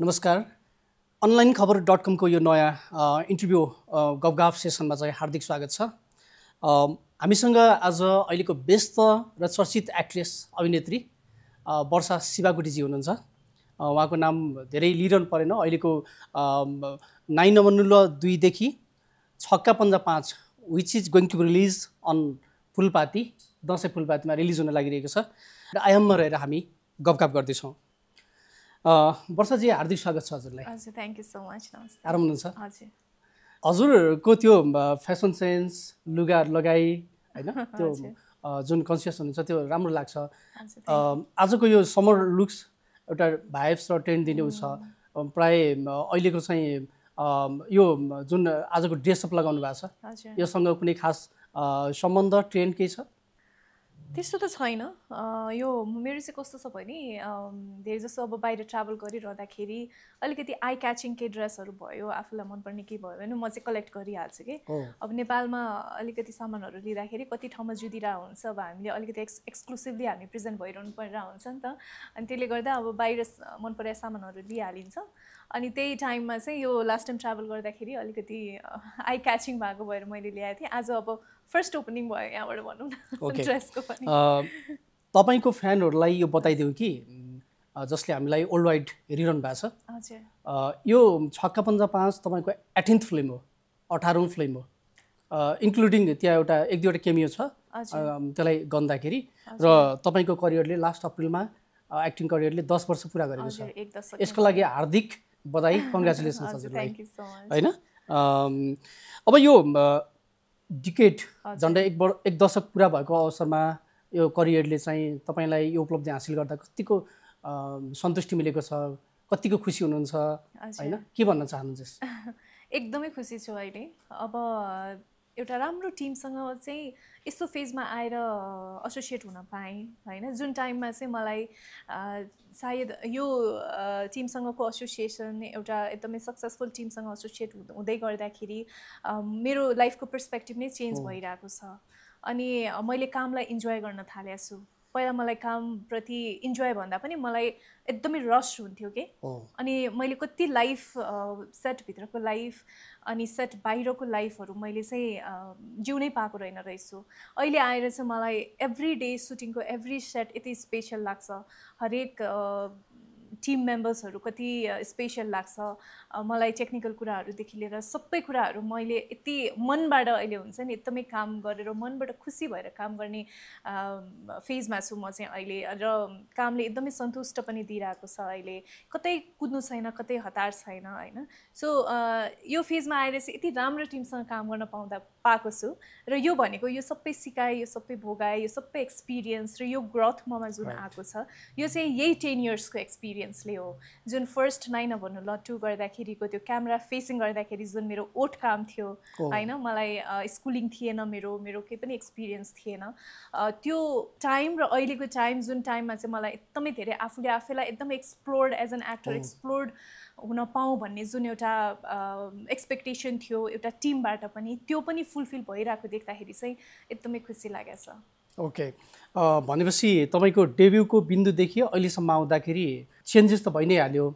नमस्कार अनलाइन खबर डट कमको यो नयाँ इन्टरभ्यू गफगाफ सेसनमा चाहिँ हार्दिक स्वागत छ हामीसँग आज अहिलेको व्यस्त र चर्चित एक्ट्रेस अभिनेत्री वर्षा शिवाकोटीजी हुनुहुन्छ उहाँको नाम धेरै लिइरहनु परेन अहिलेको नाइ नमनुल दुईदेखि छक्का पन्जा पाँच which is going to release on Phulpati Dashain फुलपातीमा रिलिज हुन लागिरहेको छ र आयाममा रहेर हामी गफगाफ गर्दैछौँ वर्षाजी हार्दिक स्वागत छ हजुरलाई हजुर थ्याङ्क यू सो मच आराम हुनुहुन्छ हजुर हजुरको त्यो फेसन सेन्स लुगा लगाई होइन त्यो जुन कन्सियस हुनुहुन्छ त्यो राम्रो लाग्छ आजको यो समर लुक्स एउटा भाइब्स र ट्रेन्ड दिने छ mm। प्राय अहिलेको चाहिँ यो जुन आजको ड्रेसअप लगाउनु भएको छ योसँग कुनै खास सम्बन्ध ट्रेन्ड केही छ त्यस्तो त छैन यो मेरो चाहिँ कस्तो छ भने धेरै जसो अब बाहिर ट्राभल गरिरहँदाखेरि अलिकति आई क्याचिङ के ड्रेसहरू भयो आफूलाई मनपर्ने के भयो भने म चाहिँ कलेक्ट गरिहाल्छु कि अब नेपालमा अलिकति सामानहरू लिँदाखेरि कति ठाउँमा जुदिरहेको हुन्छ अब हामीले अलिकति एक्स एक्सक्लुसिभली हामी प्रेजेन्ट भइरहनु परिरहेको हुन्छ नि त अनि त्यसले गर्दा अब बाहिर मन परेको सामानहरू लिइहालिन्छ अनि त्यही टाइममा चाहिँ यो लास्ट टाइम ट्राभल गर्दाखेरि अलिकति आई क्याचिङ भएको भएर मैले ल्याएको थिएँ आज अब फर्स्ट ओपनिङ भयो यहाँबाट भनौँ न ड्रेसको पनि तपाईँको फ्यानहरूलाई यो बताइदिउँ कि जसले हामीलाई ओल्ड वाइड हेरिरहनु भएको छ यो छक्का पन्जा पाँच तपाईँको एटिन्थ फिल्म हो अठारौँ फिल्म हो इन्क्लुडिङ त्यहाँ एउटा एक दुईवटा केमियो छ त्यसलाई गन्दाखेरि र तपाईँको करियरले लास्ट अप्रिलमा एक्टिङ करियरले दस वर्ष पुरा गरेको छ यसको लागि हार्दिक बधाई कङ्ग्रेचुलेसन्स हजुरलाई होइन अब यो डिकेट झन्डै एक वर्ष एक दशक पुरा भएको अवसरमा यो करियरले चाहिँ तपाईँलाई यो उपलब्धि हासिल गर्दा कतिको सन्तुष्टि मिलेको छ कतिको खुसी हुनुहुन्छ होइन के भन्न चाहनुहुन्छ एकदमै खुसी छु अहिले अब एउटा राम्रो टिमसँग चाहिँ यस्तो फेजमा आएर एसोसिएट हुन पाएँ होइन जुन टाइममा चाहिँ मलाई सायद यो टिमसँगको एसोसिएसन एउटा एकदमै सक्सेसफुल टिमसँग एसोसिएट हुँदै गर्दाखेरि मेरो लाइफको पर्सपेक्टिभ नै चेन्ज भइरहेको छ अनि मैले कामलाई इन्जोय गर्न थालेको छु पहिला मलाई कामप्रति इन्जोय भन्दा पनि मलाई एकदमै रस हुन्थ्यो कि अनि मैले कति लाइफ सेटभित्रको लाइफ अनि सेट बाहिरको लाइफहरू मैले चाहिँ जिउनै पाएको रहेन रहेछु अहिले आएर चाहिँ मलाई एभ्री डे सुटिङको एभ्री सेट यति स्पेसल लाग्छ हरेक टिम मेम्बर्सहरू कति स्पेसल लाग्छ मलाई टेक्निकल कुराहरूदेखि लिएर सबै कुराहरू मैले यति मनबाट अहिले हुन्छ नि एकदमै काम गरेर मनबाट खुसी भएर काम गर्ने फेजमा छु म चाहिँ अहिले र कामले एकदमै सन्तुष्ट पनि दिइरहेको छ अहिले कतै कुद्नु छैन कतै हतार छैन होइन सो यो फेजमा आएर चाहिँ यति राम्रो टिमसँग काम गर्न पाउँदा पाएको छु र यो भनेको यो सबै सिकाएँ यो सबै भोगाएँ यो सबै एक्सपिरियन्स र यो ग्रोथ ममा जुन आएको छ यो चाहिँ यही टेन इयर्सको एक्सपिरियन्सले हो जुन फर्स्ट नाइन भन्नु ल टु गर्दाखेरिको त्यो क्यामेरा फेसिङ गर्दाखेरि जुन मेरो ओठ काम थियो oh. होइन मलाई स्कुलिङ थिएन मेरो मेरो केही पनि एक्सपिरियन्स थिएन त्यो टाइम र अहिलेको टाइम जुन टाइममा चाहिँ मलाई एकदमै धेरै आफूले आफैलाई एकदमै explored as an actor explored हुन पाऊँ भन्ने जुन एउटा एक्सपेक्टेसन थियो एउटा टिमबाट पनि त्यो पनि फुलफिल भइरहेको देख्दाखेरि चाहिँ एकदमै खुसी लागेको छ ओके भनेपछि तपाईँको डेब्युको बिन्दुदेखि अहिलेसम्म आउँदाखेरि चेन्जेस त भइ नै हाल्यो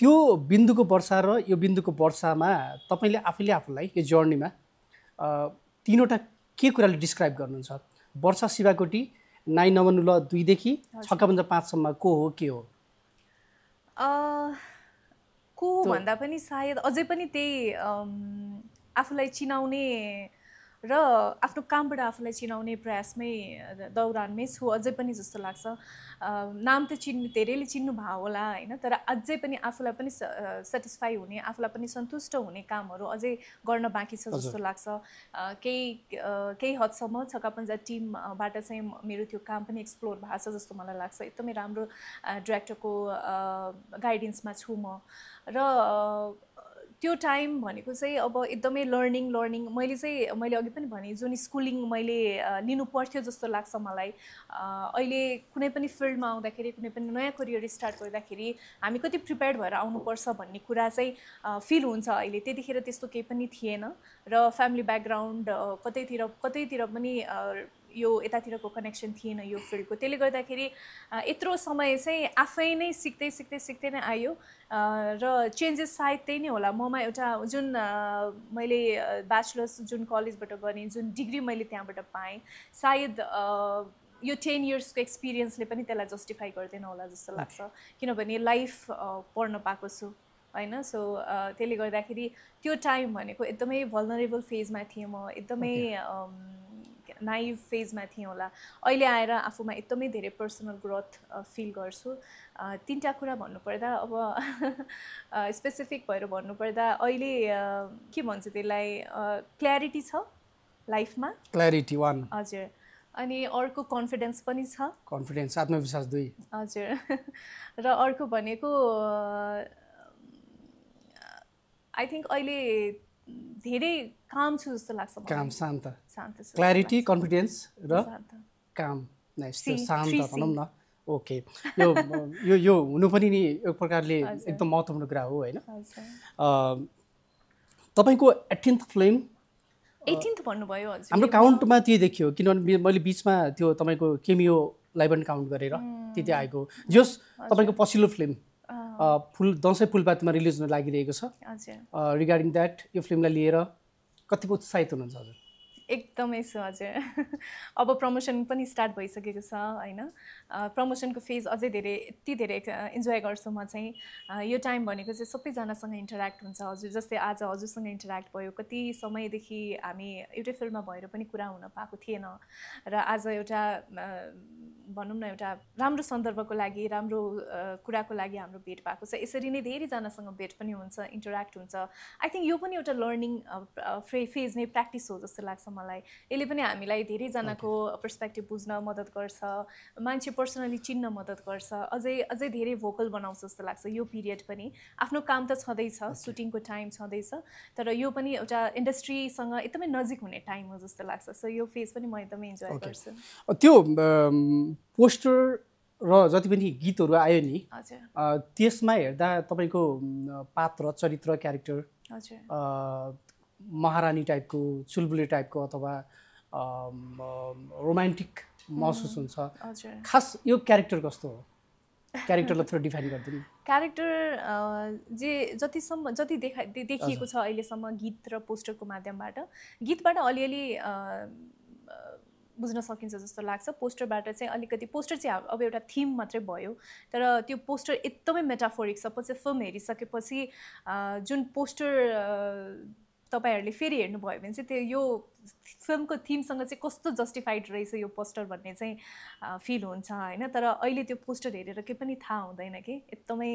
त्यो बिन्दुको वर्षा र यो बिन्दुको वर्षामा तपाईँले आफैले आफूलाई यो जर्नीमा तिनवटा के कुराले डिस्क्राइब गर्नुहुन्छ वर्षा शिवाकोटी नाइ नवनुल दुईदेखि छक्कापन्जा पाँचसम्म को हो के हो को भन्दा पनि सायद अझै पनि त्यही आफूलाई चिनाउने र आफ्नो कामबाट आफूलाई चिनाउने प्रयासमै दौरानमै छु अझै पनि जस्तो लाग्छ नाम त चिन्नु धेरैले चिन्नु भयो होला होइन तर अझै पनि आफूलाई पनि सेटिस्फाई हुने आफूलाई पनि सन्तुष्ट हुने कामहरू अझै गर्न बाँकी छ जस्तो लाग्छ केही केही हदसम्म छक्कापन्जा पन्जा टिमबाट चाहिँ मेरो त्यो काम पनि एक्सप्लोर भएको छ जस्तो मलाई लाग्छ एकदमै राम्रो डिरेक्टरको गाइडेन्समा छु म र त्यो टाइम भनेको चाहिँ अब एकदमै लर्निङ लर्निङ मैले चाहिँ मैले अघि पनि भने जुन स्कुलिङ मैले लिनु पर्थ्यो जस्तो लाग्छ मलाई अहिले कुनै पनि फिल्डमा आउँदाखेरि कुनै पनि नयाँ करियर स्टार्ट गर्दाखेरि हामी कति प्रिपेयर भएर आउनुपर्छ भन्ने कुरा चाहिँ फिल हुन्छ अहिले त्यतिखेर त्यस्तो केही पनि थिएन र फ्यामिली ब्याकग्राउन्ड कतैतिर कतैतिर पनि यो यतातिरको कनेक्सन थिएन यो फिल्डको त्यसले गर्दाखेरि यत्रो समय चाहिँ आफै नै सिक्दै सिक्दै सिक्दै नै आयो र चेन्जेस सायद त्यही नै होला ममा एउटा जुन मैले ब्याचलर्स जुन कलेजबाट गरेँ जुन डिग्री मैले त्यहाँबाट पाएँ सायद यो टेन इयर्सको एक्सपिरियन्सले पनि त्यसलाई जस्टिफाई गर्दैन होला जस्तो hmm. लाग्छ किनभने लाइफ पढ्न पाएको छु होइन सो त्यसले गर्दाखेरि त्यो टाइम भनेको एकदमै भलनरेबल फेजमा थिएँ म एकदमै नाइभ फेजमा थिएँ होला अहिले आएर आफूमा एकदमै धेरै पर्सनल ग्रोथ फिल गर्छु तिनवटा कुरा भन्नुपर्दा अब स्पेसिफिक भएर भन्नुपर्दा अहिले के भन्छ त्यसलाई क्ल्यारिटी छ लाइफमा क्ल्यारिटी वान हजुर अनि अर्को कन्फिडेन्स पनि छ कन्फिडेन्स आत्मविश्वास दुई हजुर र अर्को भनेको आई थिङ्क अहिले धेरै काम छु जस्तो लाग्छ काम शान्त शान्त क्ल्यारिटी कन्फिडेन्स र काम शान्त भनौँ न ओके यो यो यो हुनु पनि नि एक प्रकारले एकदम महत्त्वपूर्ण कुरा हो होइन तपाईँको एटिन्थ फिल्म एटिन्थ भन्नुभयो हाम्रो काउन्टमा त्यही देखियो किनभने मैले बिचमा त्यो तपाईँको केमियोलाई पनि काउन्ट गरेर त्यति आएको जस तपाईँको पछिल्लो फिल्म फुल दसैँ फुलपातीमा रिलिज हुन लागिरहेको छ रिगार्डिङ द्याट यो फिल्मलाई लिएर कतिको उत्साहित हुनुहुन्छ हजुर एकदमै छु हजुर अब प्रमोसन पनि स्टार्ट भइसकेको छ होइन प्रमोसनको फेज अझै धेरै यति धेरै इन्जोय गर्छु म चाहिँ यो टाइम भनेको चाहिँ सबैजनासँग इन्टरेक्ट हुन्छ हजुर जस्तै आज हजुरसँग इन्टरेक्ट भयो कति समयदेखि हामी एउटै फिल्डमा भएर पनि कुरा हुन पाएको थिएन र आज एउटा भनौँ न एउटा राम्रो सन्दर्भको लागि राम्रो कुराको लागि हाम्रो भेट भएको छ यसरी नै धेरैजनासँग भेट पनि हुन्छ इन्टरेक्ट हुन्छ आई थिङ्क यो पनि एउटा लर्निङ फेज नै प्र्याक्टिस हो जस्तो लाग्छ मलाई यसले पनि हामीलाई धेरैजनाको पर्सपेक्टिभ बुझ्न मद्दत गर्छ मान्छे पर्सनली चिन्न मद्दत गर्छ अझै अझै धेरै भोकल बनाउँछ जस्तो लाग्छ यो पिरियड पनि आफ्नो काम त छँदैछ सुटिङको टाइम छँदैछ तर यो पनि एउटा इन्डस्ट्रीसँग एकदमै नजिक हुने टाइम हो जस्तो लाग्छ सो यो फेज पनि म एकदमै इन्जोय गर्छु त्यो पोस्टर र जति पनि गीतहरू आयो नि त्यसमा हेर्दा तपाईँको पात्र चरित्र क्यारेक्टर महारानी टाइपको चुलबुले टाइपको अथवा रोमान्टिक महसुस हुन्छ खास यो क्यारेक्टर कस्तो हो क्यारेक्टरलाई थोरै डिफाइन गरिदिनु क्यारेक्टर जे जतिसम्म जति देखा देखिएको छ अहिलेसम्म गीत र पोस्टरको माध्यमबाट गीतबाट अलिअलि बुझ्न सकिन्छ जस्तो लाग्छ पोस्टरबाट चाहिँ अलिकति पोस्टर चाहिँ अब एउटा थिम मात्रै भयो तर त्यो पोस्टर एकदमै मेटाफोरिक छ पछि फिल्म हेरिसकेपछि जुन पोस्टर तपाईँहरूले फेरि हेर्नुभयो भने चाहिँ त्यो यो फिल्मको थिमसँग चाहिँ कस्तो जस्टिफाइड रहेछ यो पोस्टर भन्ने चाहिँ फिल हुन्छ होइन तर अहिले त्यो पोस्टर हेरेर केही पनि थाहा हुँदैन कि एकदमै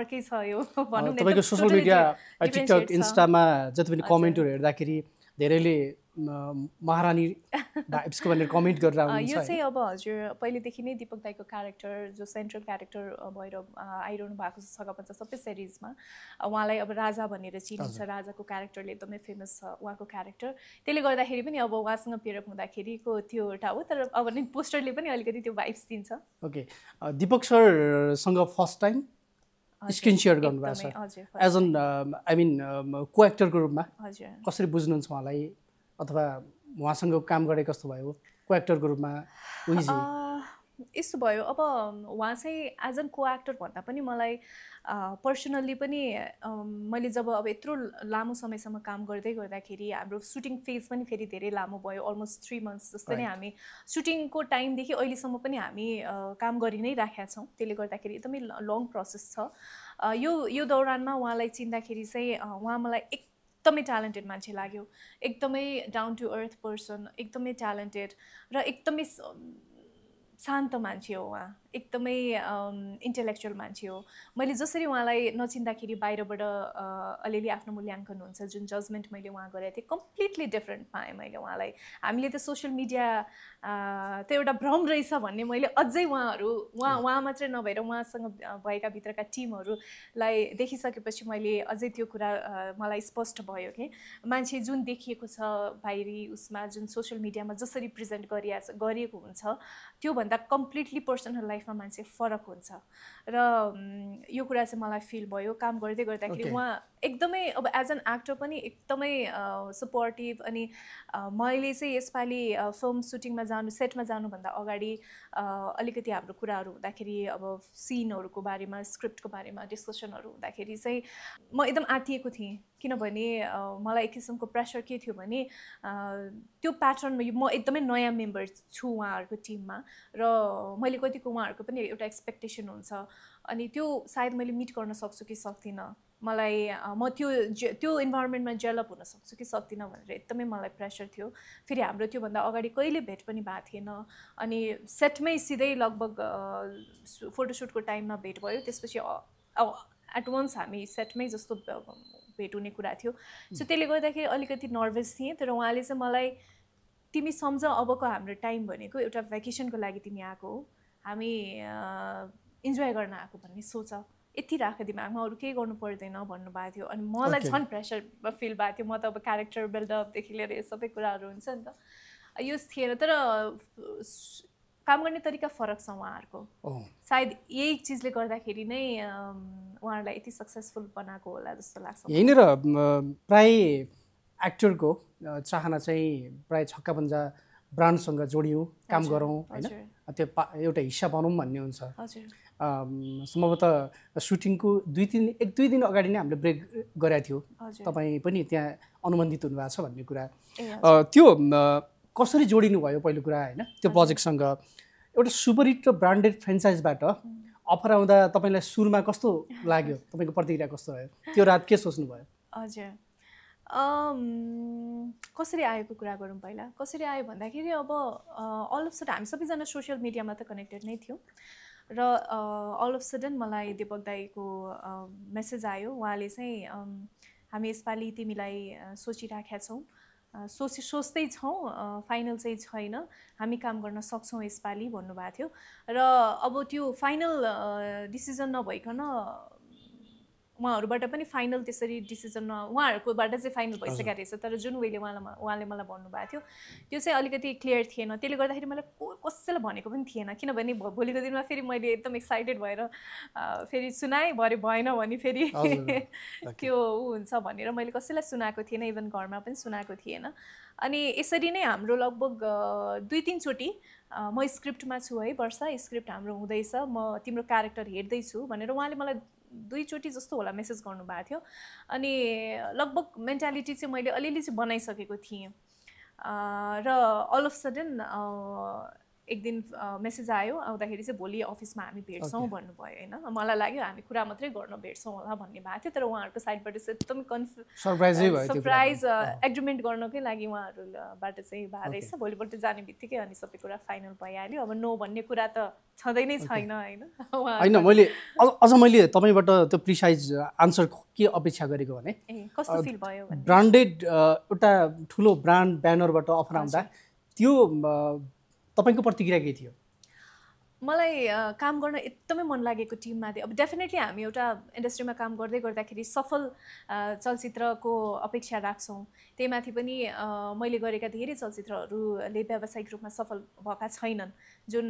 अर्कै छ यो तपाईँको सोसियल मिडिया टिकटक इन्स्टामा जति पनि कमेन्टहरू हेर्दाखेरि धेरैले महारानी भाइब्सको भनेर कमेन्ट गरेर यो चाहिँ अब हजुर पहिलेदेखि नै दिपक दाईको क्यारेक्टर जो सेन्ट्रल क्यारेक्टर भएर आइरहनु भएको छ सबै सिरिजमा उहाँलाई अब राजा भनेर चिनिन्छ राजाको क्यारेक्टरले एकदमै फेमस छ उहाँको क्यारेक्टर त्यसले गर्दाखेरि पनि अब उहाँसँग पेरअप हुँदाखेरिको त्यो एउटा हो तर अब नि पोस्टरले पनि अलिकति त्यो भाइब्स दिन्छ ओके दिपक सरसँग फर्स्ट टाइम स्क्रिन सेयर गर्नुभएको छ एज अन आई मिन को एक्टरको रूपमा कसरी बुझ्नुहुन्छ उहाँलाई अथवा उहाँसँग काम गरे कस्तो भयो को एक्टरको रूपमा यस्तो भयो अब उहाँ चाहिँ एज अन को एक्टर भन्दा पनि मलाई पर्सनल्ली पनि मैले जब अब यत्रो लामो समयसम्म काम गर्दै गर्दाखेरि हाम्रो सुटिङ फेज पनि फेरि धेरै लामो भयो अलमोस्ट थ्री मन्थ्स जस्तै नै हामी सुटिङको टाइमदेखि अहिलेसम्म पनि हामी काम गरि नै राखेका छौँ त्यसले गर्दाखेरि एकदमै लङ प्रोसेस छ यो यो दौरानमा उहाँलाई चिन्दाखेरि चाहिँ उहाँ मलाई एकदमै ट्यालेन्टेड मान्छे लाग्यो एकदमै डाउन टु अर्थ पर्सन एकदमै ट्यालेन्टेड र एकदमै शान्त मान्छे हो उहाँ एकदमै इन्टेलेक्चुअल मान्छे हो मैले जसरी उहाँलाई नचिन्दाखेरि बाहिरबाट अलिअलि आफ्नो मूल्याङ्कन हुन्छ जुन जजमेन्ट मैले उहाँ गरेको थिएँ कम्प्लिटली डिफ्रेन्ट पाएँ मैले उहाँलाई हामीले त सोसियल मिडिया त एउटा भ्रम रहेछ भन्ने मैले अझै उहाँहरू उहाँ उहाँ मात्रै नभएर उहाँसँग भएका भित्रका टिमहरूलाई देखिसकेपछि मैले अझै त्यो कुरा मलाई स्पष्ट भयो कि मान्छे जुन देखिएको छ बाहिरी उसमा जुन सोसियल मिडियामा जसरी प्रेजेन्ट गरिएको गरिएको हुन्छ त्योभन्दा कम्प्लिटली पर्सनल लाइफ लाइफमा मान्छे फरक हुन्छ र यो कुरा चाहिँ मलाई फिल भयो काम गर्दै गर्दाखेरि उहाँ एकदमै अब एज एन एक्टर पनि एकदमै सपोर्टिभ अनि मैले चाहिँ यसपालि फिल्म सुटिङमा जानु सेटमा जानुभन्दा अगाडि अलिकति हाम्रो कुराहरू हुँदाखेरि अब सिनहरूको बारेमा स्क्रिप्टको बारेमा डिस्कसनहरू हुँदाखेरि चाहिँ म एकदम आँतिएको थिएँ किनभने मलाई एक किसिमको प्रेसर के थियो भने त्यो प्याटर्नमा म एकदमै नयाँ मेम्बर छु उहाँहरूको टिममा र मैले कतिको उहाँहरूको पनि एउटा एक्सपेक्टेसन हुन्छ अनि त्यो सायद मैले मिट गर्न सक्छु कि सक्दिनँ मलाई म त्यो त्यो इन्भाइरोमेन्टमा डेभलप हुन सक्छु कि सक्दिनँ भनेर एकदमै मलाई प्रेसर थियो फेरि हाम्रो त्योभन्दा अगाडि कहिले भेट पनि भएको थिएन अनि सेटमै सिधै लगभग फोटोसुटको टाइममा भेट भयो त्यसपछि एट वान्स हामी सेटमै जस्तो भेट हुने कुरा थियो सो त्यसले गर्दाखेरि अलिकति नर्भस थिएँ तर उहाँले चाहिँ मलाई तिमी सम्झ अबको हाम्रो टाइम भनेको एउटा भ्याकेसनको लागि तिमी आएको हो हामी इन्जोय गर्न आएको भन्ने सोच यति राख दिमागमा अरू केही गर्नु पर्दैन भन्नुभएको थियो अनि मलाई झन् प्रेसर फिल भएको थियो म त अब क्यारेक्टर बिल्डअपदेखि लिएर यो सबै कुराहरू हुन्छ नि त यो थिएन तर काम गर्ने तरिका फरक छ उहाँहरूको सायद यही चिजले गर्दाखेरि नै उहाँहरूलाई यति सक्सेसफुल बनाएको होला जस्तो लाग्छ यहीँनिर प्राय एक्टरको चाहना चाहिँ प्राय छक्का पन्जा ब्रान्डसँग जोडियौँ काम गरौँ होइन त्यो पा एउटा हिस्सा बनाउँ भन्ने हुन्छ सम्भवतः सुटिङको दुई तिन एक दुई दिन अगाडि नै हामीले ब्रेक गरेको थियो तपाईँ पनि त्यहाँ अनुबन्धित हुनुभएको छ भन्ने कुरा त्यो कसरी जोडिनु भयो पहिलो कुरा होइन त्यो प्रोजेक्टसँग एउटा सुपरहिट र ब्रान्डेड फ्रेन्चाइजबाट अफर आउँदा तपाईँलाई सुरुमा कस्तो लाग्यो तपाईँको प्रतिक्रिया कस्तो रह्यो त्यो रात के सोच्नु सोच्नुभयो हजुर कसरी आएको कुरा गरौँ पहिला कसरी आयो भन्दाखेरि अब अल अफ सडन हामी सबैजना सोसियल मिडियामा त कनेक्टेड नै थियौँ र अल अफ सडन मलाई दिपक दाईको मेसेज आयो उहाँले चाहिँ हामी यसपालि तिमीलाई सोचिराखेका छौँ सोचे सोच्दै छौँ फाइनल चाहिँ छैन हामी काम गर्न सक्छौँ यसपालि भन्नुभएको थियो र अब त्यो फाइनल डिसिजन नभइकन उहाँहरूबाट पनि फाइनल त्यसरी डिसिजन उहाँहरूकोबाट चाहिँ फाइनल भइसकेको रहेछ तर जुन वेले उहाँलाई उहाँले मलाई भन्नुभएको थियो त्यो चाहिँ अलिकति क्लियर थिएन त्यसले गर्दाखेरि मलाई को कसैलाई भनेको पनि थिएन किनभने भोलिको दिनमा फेरि मैले एकदम एक्साइटेड भएर फेरि सुनाएँ भरे भएन भने फेरि त्यो ऊ हुन्छ भनेर मैले कसैलाई सुनाएको थिएन इभन घरमा पनि सुनाएको थिएन अनि यसरी नै हाम्रो लगभग दुई तिनचोटि म स्क्रिप्टमा छु है वर्ष स्क्रिप्ट हाम्रो हुँदैछ म तिम्रो क्यारेक्टर हेर्दैछु भनेर उहाँले मलाई दुईचोटि जस्तो होला मेसेज गर्नुभएको थियो अनि लगभग मेन्टालिटी चाहिँ मैले अलिअलि चाहिँ बनाइसकेको थिएँ र अल अफ सडन एक दिन मेसेज आयो आउँदाखेरि चाहिँ भोलि अफिसमा हामी भेट्छौँ भन्नुभयो होइन मलाई लाग्यो हामी कुरा मात्रै गर्न भेट्छौँ होला भन्ने भएको थियो तर उहाँहरूको साइडबाट चाहिँ एकदम कन्फ्यु सरप्राइज एग्रिमेन्ट गर्नकै लागि उहाँहरूबाट चाहिँ भएको रहेछ भोलिपल्ट जाने बित्तिकै अनि सबै कुरा फाइनल भइहाल्यो अब नो भन्ने कुरा त छँदै नै छैन होइन होइन मैले अझ मैले तपाईँबाट त्यो प्रिसाइज आन्सर के अपेक्षा गरेको भने कस्तो फिल भयो ब्रान्डेड एउटा ठुलो ब्रान्ड ब्यानरबाट अफर आउँदा त्यो तपाईँको प्रतिक्रिया के थियो मलाई काम गर्न एकदमै मन लागेको टिममाथि अब डेफिनेटली हामी एउटा इन्डस्ट्रीमा काम गर्दै गर्दाखेरि सफल चलचित्रको अपेक्षा राख्छौँ त्यही माथि पनि मैले गरेका धेरै चलचित्रहरूले व्यावसायिक रूपमा सफल भएका छैनन् जुन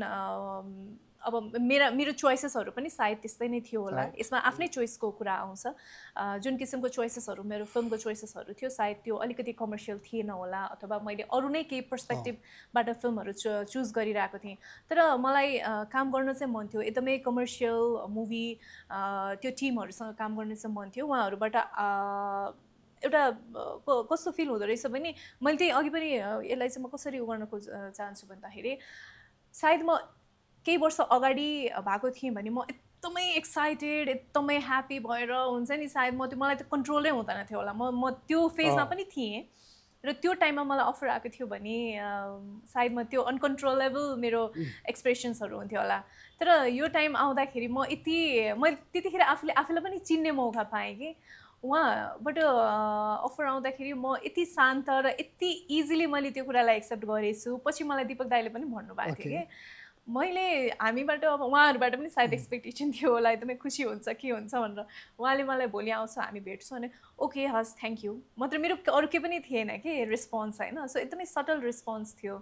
अब मेरा मेरो चोइसेसहरू पनि सायद त्यस्तै नै थियो होला यसमा आफ्नै चोइसको कुरा आउँछ जुन किसिमको चोइसेसहरू मेरो फिल्मको चोइसेसहरू थियो सायद त्यो अलिकति कमर्सियल थिएन होला अथवा मैले अरू नै केही पर्सपेक्टिभबाट फिल्महरू चुज गरिरहेको थिएँ तर मलाई काम गर्न चाहिँ मन थियो एकदमै कमर्सियल मुभी त्यो टिमहरूसँग काम गर्न चाहिँ मन थियो उहाँहरूबाट एउटा कस्तो फिल हुँदो रहेछ भने मैले त्यही अघि पनि यसलाई चाहिँ म कसरी उ गर्न खोज चाहन्छु भन्दाखेरि सायद म केही वर्ष अगाडि भएको थिएँ भने म एकदमै एक्साइटेड एकदमै ह्याप्पी भएर हुन्छ नि सायद म त्यो मलाई त्यो कन्ट्रोलै हुँदैन थियो होला म म त्यो फेजमा पनि थिएँ र त्यो टाइममा मलाई अफर आएको थियो भने सायद म त्यो अनकन्ट्रोलेबल मेरो एक्सप्रेसन्सहरू हुन्थ्यो होला तर यो टाइम आउँदाखेरि म यति मैले त्यतिखेर आफूले आफूलाई पनि चिन्ने मौका पाएँ कि उहाँबाट अफर आउँदाखेरि म यति शान्त र यति इजिली मैले त्यो कुरालाई एक्सेप्ट गरेछु पछि मलाई दिपक दाईले पनि भन्नुभएको थियो कि मैले हामीबाट अब उहाँहरूबाट पनि सायद एक्सपेक्टेसन थियो होला एकदमै खुसी हुन्छ के हुन्छ भनेर उहाँले मलाई भोलि आउँछ हामी भेट्छौँ अनि ओके हस् थ्याङ्क यू मात्र मेरो अरू केही पनि थिएन कि रेस्पोन्स होइन सो एकदमै सटल रेस्पोन्स थियो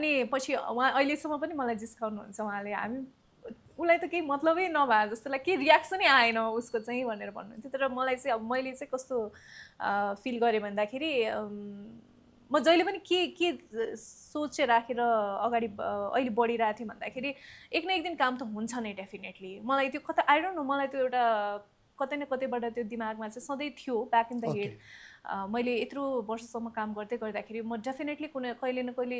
अनि पछि उहाँ अहिलेसम्म पनि मलाई जिस्काउनुहुन्छ उहाँले हामी उसलाई त केही मतलबै नभए जस्तोलाई केही रियाक्सनै आएन उसको चाहिँ भनेर भन्नुहुन्थ्यो तर मलाई चाहिँ अब मैले चाहिँ कस्तो फिल गरेँ भन्दाखेरि म जहिले पनि के के सोचे राखेर अगाडि अहिले बढिरहेको थिएँ भन्दाखेरि एक न एक दिन काम त हुन्छ नै डेफिनेटली मलाई त्यो कता आइरहनु मलाई त्यो एउटा कतै न कतैबाट त्यो दिमागमा चाहिँ सधैँ थियो ब्याक इन द हेड मैले यत्रो वर्षसम्म काम गर्दै गर्दाखेरि म डेफिनेटली कुनै कहिले न कहिले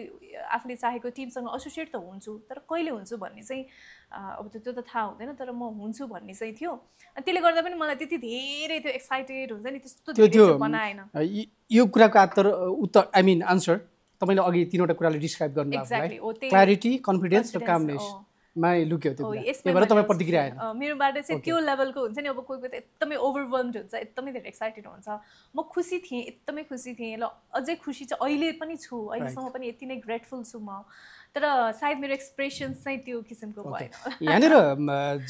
आफूले चाहेको टिमसँग एसोसिएट त हुन्छु तर कहिले हुन्छु भन्ने चाहिँ अब त्यो त थाहा हुँदैन तर म हुन्छु भन्ने चाहिँ थियो त्यसले गर्दा पनि मलाई त्यति धेरै त्यो एक्साइटेड हुन्छ नि त्यस्तो बनाएन यो कुराको आत्तर उत्तर आई मिन आन्सर तपाईँले अघि तिनवटा कुराले डिस्क्राइब गर्नु क्ल्यारिटी कन्फिडेन्स र कामनेस मा लुक्यो त्यो भएर तपाईँ प्रतिक्रिया आएन मेरोबाट चाहिँ त्यो लेभलको हुन्छ नि अब कोही कोही त एकदमै ओभरवर्म्ड हुन्छ एकदमै धेरै एक्साइटेड हुन्छ म खुसी थिएँ एकदमै खुसी थिएँ ल अझै खुसी चाहिँ अहिले पनि छु अहिलेसम्म पनि यति नै ग्रेटफुल छु म तर सायद मेरो एक्सप्रेसन्स चाहिँ त्यो किसिमको भयो यहाँनिर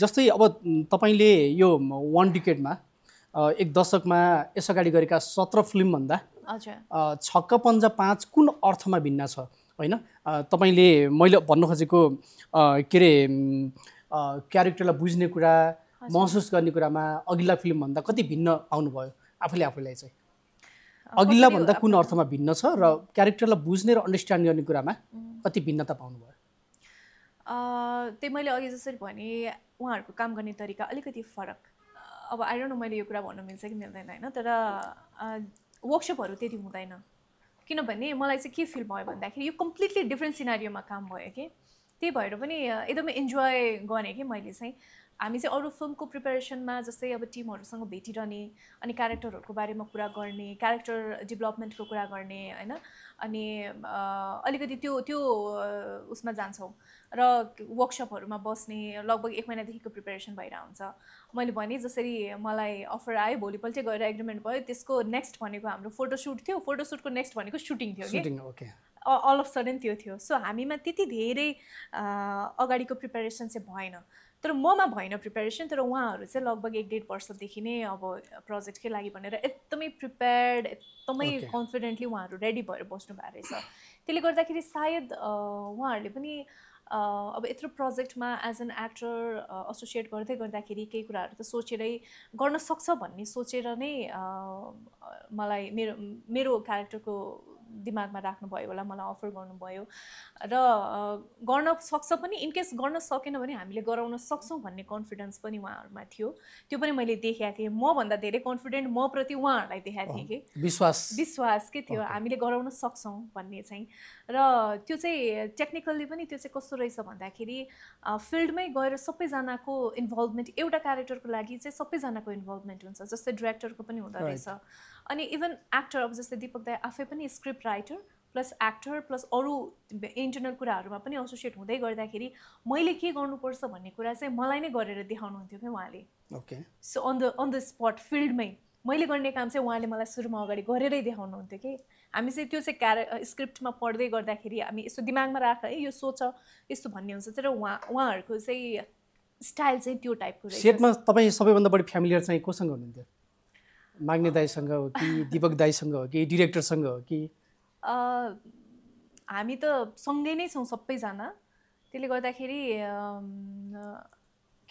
जस्तै अब तपाईँले यो वान डिकेडमा एक दशकमा यस अगाडि गरेका सत्र फिल्मभन्दा हजुर छक्क पन्जा पाँच कुन अर्थमा भिन्न छ होइन तपाईँले मैले भन्नु खोजेको के अरे क्यारेक्टरलाई बुझ्ने कुरा महसुस गर्ने कुरामा अघिल्ला फिल्मभन्दा कति भिन्न आउनुभयो आफूले आफूलाई चाहिँ अघिल्ला भन्दा कुन अर्थमा भिन्न छ र क्यारेक्टरलाई बुझ्ने र अन्डरस्ट्यान्ड गर्ने कुरामा कति भिन्नता पाउनुभयो त्यही मैले अघि जसरी भने उहाँहरूको काम गर्ने तरिका अलिकति फरक अब आइरहनु मैले यो कुरा भन्नु मिल्छ कि मिल्दैन होइन तर वर्कसपहरू त्यति हुँदैन किनभने मलाई चाहिँ के फिल भयो भन्दाखेरि यो कम्प्लिटली डिफ्रेन्ट सिनारीमा काम भयो कि त्यही भएर पनि एकदमै इन्जोय गरेँ कि मैले चाहिँ हामी चाहिँ अरू फिल्मको प्रिपेरेसनमा जस्तै अब टिमहरूसँग भेटिरहने अनि क्यारेक्टरहरूको बारेमा कुरा गर्ने क्यारेक्टर डेभलपमेन्टको कुरा गर्ने होइन अनि अलिकति त्यो त्यो उसमा जान्छौँ र वर्कसपहरूमा बस्ने लगभग एक महिनादेखिको प्रिपेरेसन भइरहेको हुन्छ मैले भने जसरी मलाई अफर आयो भोलिपल्टै गएर एग्रिमेन्ट भयो त्यसको नेक्स्ट भनेको हाम्रो फोटोसुट थियो फोटोसुटको नेक्स्ट भनेको सुटिङ थियो कि अल अफ सडन त्यो थियो सो हामीमा त्यति धेरै अगाडिको प्रिपेरेसन चाहिँ भएन तर ममा भएन प्रिपेरेसन तर उहाँहरू चाहिँ लगभग एक डेढ वर्षदेखि नै अब प्रोजेक्टकै लागि भनेर एकदमै प्रिपेयर्ड एकदमै कन्फिडेन्टली उहाँहरू रेडी भएर बस्नु भएको रहेछ त्यसले गर्दाखेरि सायद उहाँहरूले पनि अब यत्रो प्रोजेक्टमा एज एन एक्टर एसोसिएट गर्दै गर्दाखेरि केही कुराहरू त सोचेरै गर्न सक्छ भन्ने सोचेर नै मलाई मेरो मेरो क्यारेक्टरको दिमागमा राख्नुभयो होला मलाई अफर गर्नुभयो र गर्न सक्छ पनि इनकेस गर्न सकेन भने हामीले गराउन सक्छौँ भन्ने कन्फिडेन्स पनि उहाँहरूमा थियो त्यो पनि मैले देखाएको थिएँ मभन्दा धेरै कन्फिडेन्ट मप्रति उहाँहरूलाई देखाएको थिएँ कि विश्वास विश्वास के थियो हामीले गराउन सक्छौँ भन्ने चाहिँ र त्यो चाहिँ टेक्निकल्ली पनि त्यो चाहिँ कस्तो रहेछ भन्दाखेरि फिल्डमै गएर सबैजनाको इन्भल्भमेन्ट एउटा क्यारेक्टरको लागि चाहिँ सबैजनाको इन्भल्भमेन्ट हुन्छ जस्तै डिरेक्टरको पनि हुँदो रहेछ अनि इभन एक्टर अब जस्तै दिपक दाई आफै पनि script writer plus actor plus अरू इन्टरनल कुराहरूमा पनि एसोसिएट हुँदै गर्दाखेरि मैले के गर्नुपर्छ भन्ने कुरा चाहिँ मलाई नै गरेर देखाउनुहुन्थ्यो क्या उहाँले okay so on the on the spot फिल्डमै मैले गर्ने काम चाहिँ उहाँले मलाई सुरुमा अगाडि गरेरै देखाउनुहुन्थ्यो कि हामी चाहिँ त्यो चाहिँ क्यारे स्क्रिप्टमा पढ्दै गर्दाखेरि हामी यसो दिमागमा राख है यो सोच यस्तो भन्ने हुन्छ तर उहाँ उहाँहरूको चाहिँ स्टाइल चाहिँ त्यो टाइपको सेटमा तपाईँ सबैभन्दा बढी फ्यामिलियर चाहिँ कोसँग हुनुहुन्थ्यो माग्ने दाईसँग हो कि दिपक दाईसँग हो कि डिरेक्टरसँग हो कि हामी त सँगै नै छौँ सबैजना त्यसले गर्दाखेरि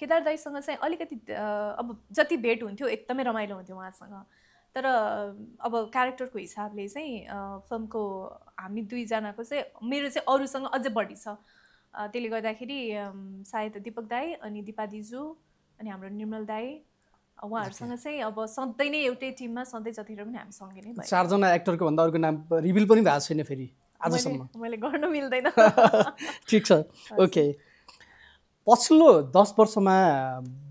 केदार दाईसँग चाहिँ अलिकति अब जति भेट हुन्थ्यो एकदमै रमाइलो हुन्थ्यो उहाँसँग तर अब क्यारेक्टरको हिसाबले चाहिँ फिल्मको हामी दुईजनाको चाहिँ मेरो चाहिँ अरूसँग अझै बढी छ त्यसले गर्दाखेरि सायद दिपक दाई अनि दिपा दिजु अनि हाम्रो निर्मल दाई उहाँहरूसँग चाहिँ अब सधैँ नै एउटै टिममा सधैँ जतिखेर पनि हामी सँगै नै चारजना एक्टरको भन्दा अर्को नाम रिभिल पनि भएको छैन फेरि आजसम्म मैले गर्नु मिल्दैन ठिक छ ओके पछिल्लो दस वर्षमा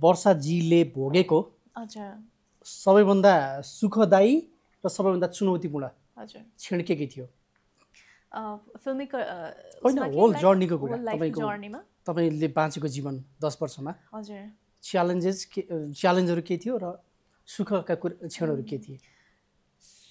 वर्षाजीले भोगेको सबैभन्दा सुखदायी र सबैभन्दा चुनौतीपूर्ण क्षण के के थियो होल जर्नीको कुरा तपाईँको तपाईँले बाँचेको जीवन दस वर्षमा च्यालेन्जेस के च्यालेन्जहरू के थियो र सुखका कुरा क्षणहरू के थिए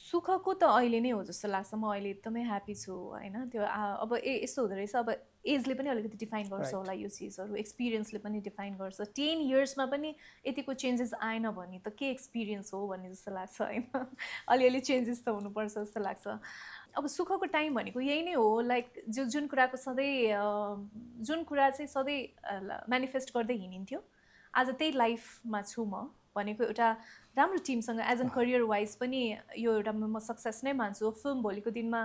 सुखको त अहिले नै हो जस्तो लाग्छ म अहिले एकदमै ह्याप्पी छु होइन त्यो अब ए यस्तो हुँदो रहेछ अब एजले पनि अलिकति डिफाइन गर्छ होला यो चिजहरू एक्सपिरियन्सले पनि डिफाइन गर्छ टेन इयर्समा पनि यतिको चेन्जेस आएन भने त के एक्सपिरियन्स हो भन्ने जस्तो लाग्छ होइन अलिअलि चेन्जेस त हुनुपर्छ जस्तो लाग्छ अब सुखको टाइम भनेको यही नै हो लाइक जो जुन कुराको सधैँ जुन कुरा चाहिँ सधैँ मेनिफेस्ट गर्दै हिँडिन्थ्यो आज त्यही लाइफमा छु म भनेको एउटा राम्रो टिमसँग एज एन करियर वाइज पनि यो एउटा म सक्सेस नै मान्छु फिल्म भोलिको दिनमा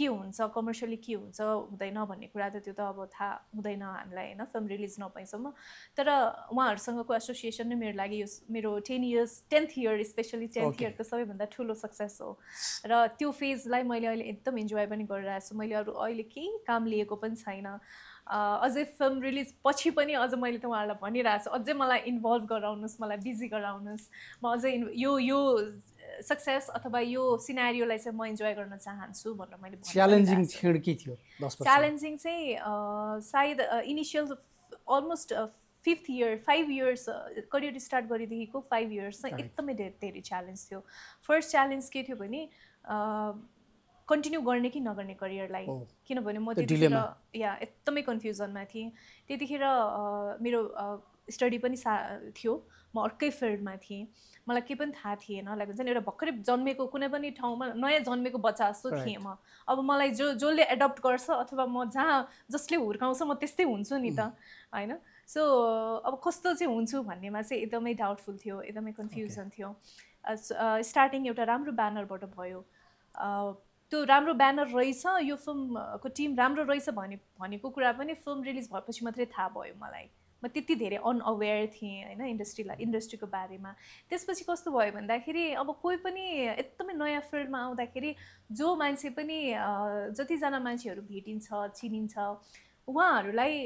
के हुन्छ कमर्सियली के हुन्छ हुँदैन भन्ने कुरा त त्यो त अब थाहा हुँदैन हामीलाई होइन फिल्म रिलिज नभएसम्म तर उहाँहरूसँगको एसोसिएसन नै मेरो लागि यो मेरो ten years tenth year especially tenth इयरको सबैभन्दा ठुलो सक्सेस हो र त्यो फेजलाई मैले अहिले एकदम इन्जोय पनि गरिरहेको छु मैले अरू अहिले केही काम लिएको पनि छैन अझै फिल्म रिलिज पछि पनि अझ मैले त उहाँहरूलाई भनिरहेको छु अझै मलाई इन्भल्भ गराउनुहोस् मलाई बिजी गराउनुहोस् म अझै यो यो सक्सेस अथवा यो सिनारीलाई चाहिँ म इन्जोय गर्न चाहन्छु भनेर मैले च्यालेन्जिङ के थियो च्यालेन्जिङ चाहिँ सायद initial almost fifth year five years career start गरेदेखिको फाइभ इयर्स चाहिँ एकदमै धेरै धेरै च्यालेन्ज थियो फर्स्ट च्यालेन्ज के थियो भने कन्टिन्यू गर्ने कि नगर्ने करियरलाई किनभने म त्यतिखेर या एकदमै कन्फ्युजनमा थिएँ त्यतिखेर मेरो स्टडी पनि सा थियो म अर्कै फिल्डमा थिएँ मलाई केही पनि थाहा थिएन लाइक हुन्छ नि एउटा भर्खरै जन्मेको कुनै पनि ठाउँमा नयाँ जन्मेको बच्चा जस्तो थिएँ म अब मलाई जो जसले एडप्ट गर्छ अथवा म जहाँ जसले हुर्काउँछ म त्यस्तै हुन्छु नि त mm. होइन सो अब कस्तो चाहिँ हुन्छु भन्नेमा चाहिँ एकदमै डाउटफुल थियो एकदमै कन्फ्युजन थियो स्टार्टिङ एउटा राम्रो ब्यानरबाट भयो त्यो राम्रो ब्यानर रहेछ यो फिल्मको टिम राम्रो रहेछ भने भनेको कुरा पनि फिल्म रिलिज भएपछि मात्रै थाहा भयो मलाई म त्यति धेरै अनअवेर थिएँ होइन इन्डस्ट्रीलाई इन्डस्ट्रीको बारेमा त्यसपछि कस्तो भयो भन्दाखेरि अब कोही पनि एकदमै नयाँ फिल्डमा आउँदाखेरि जो मान्छे पनि जतिजना मान्छेहरू भेटिन्छ चिनिन्छ उहाँहरूलाई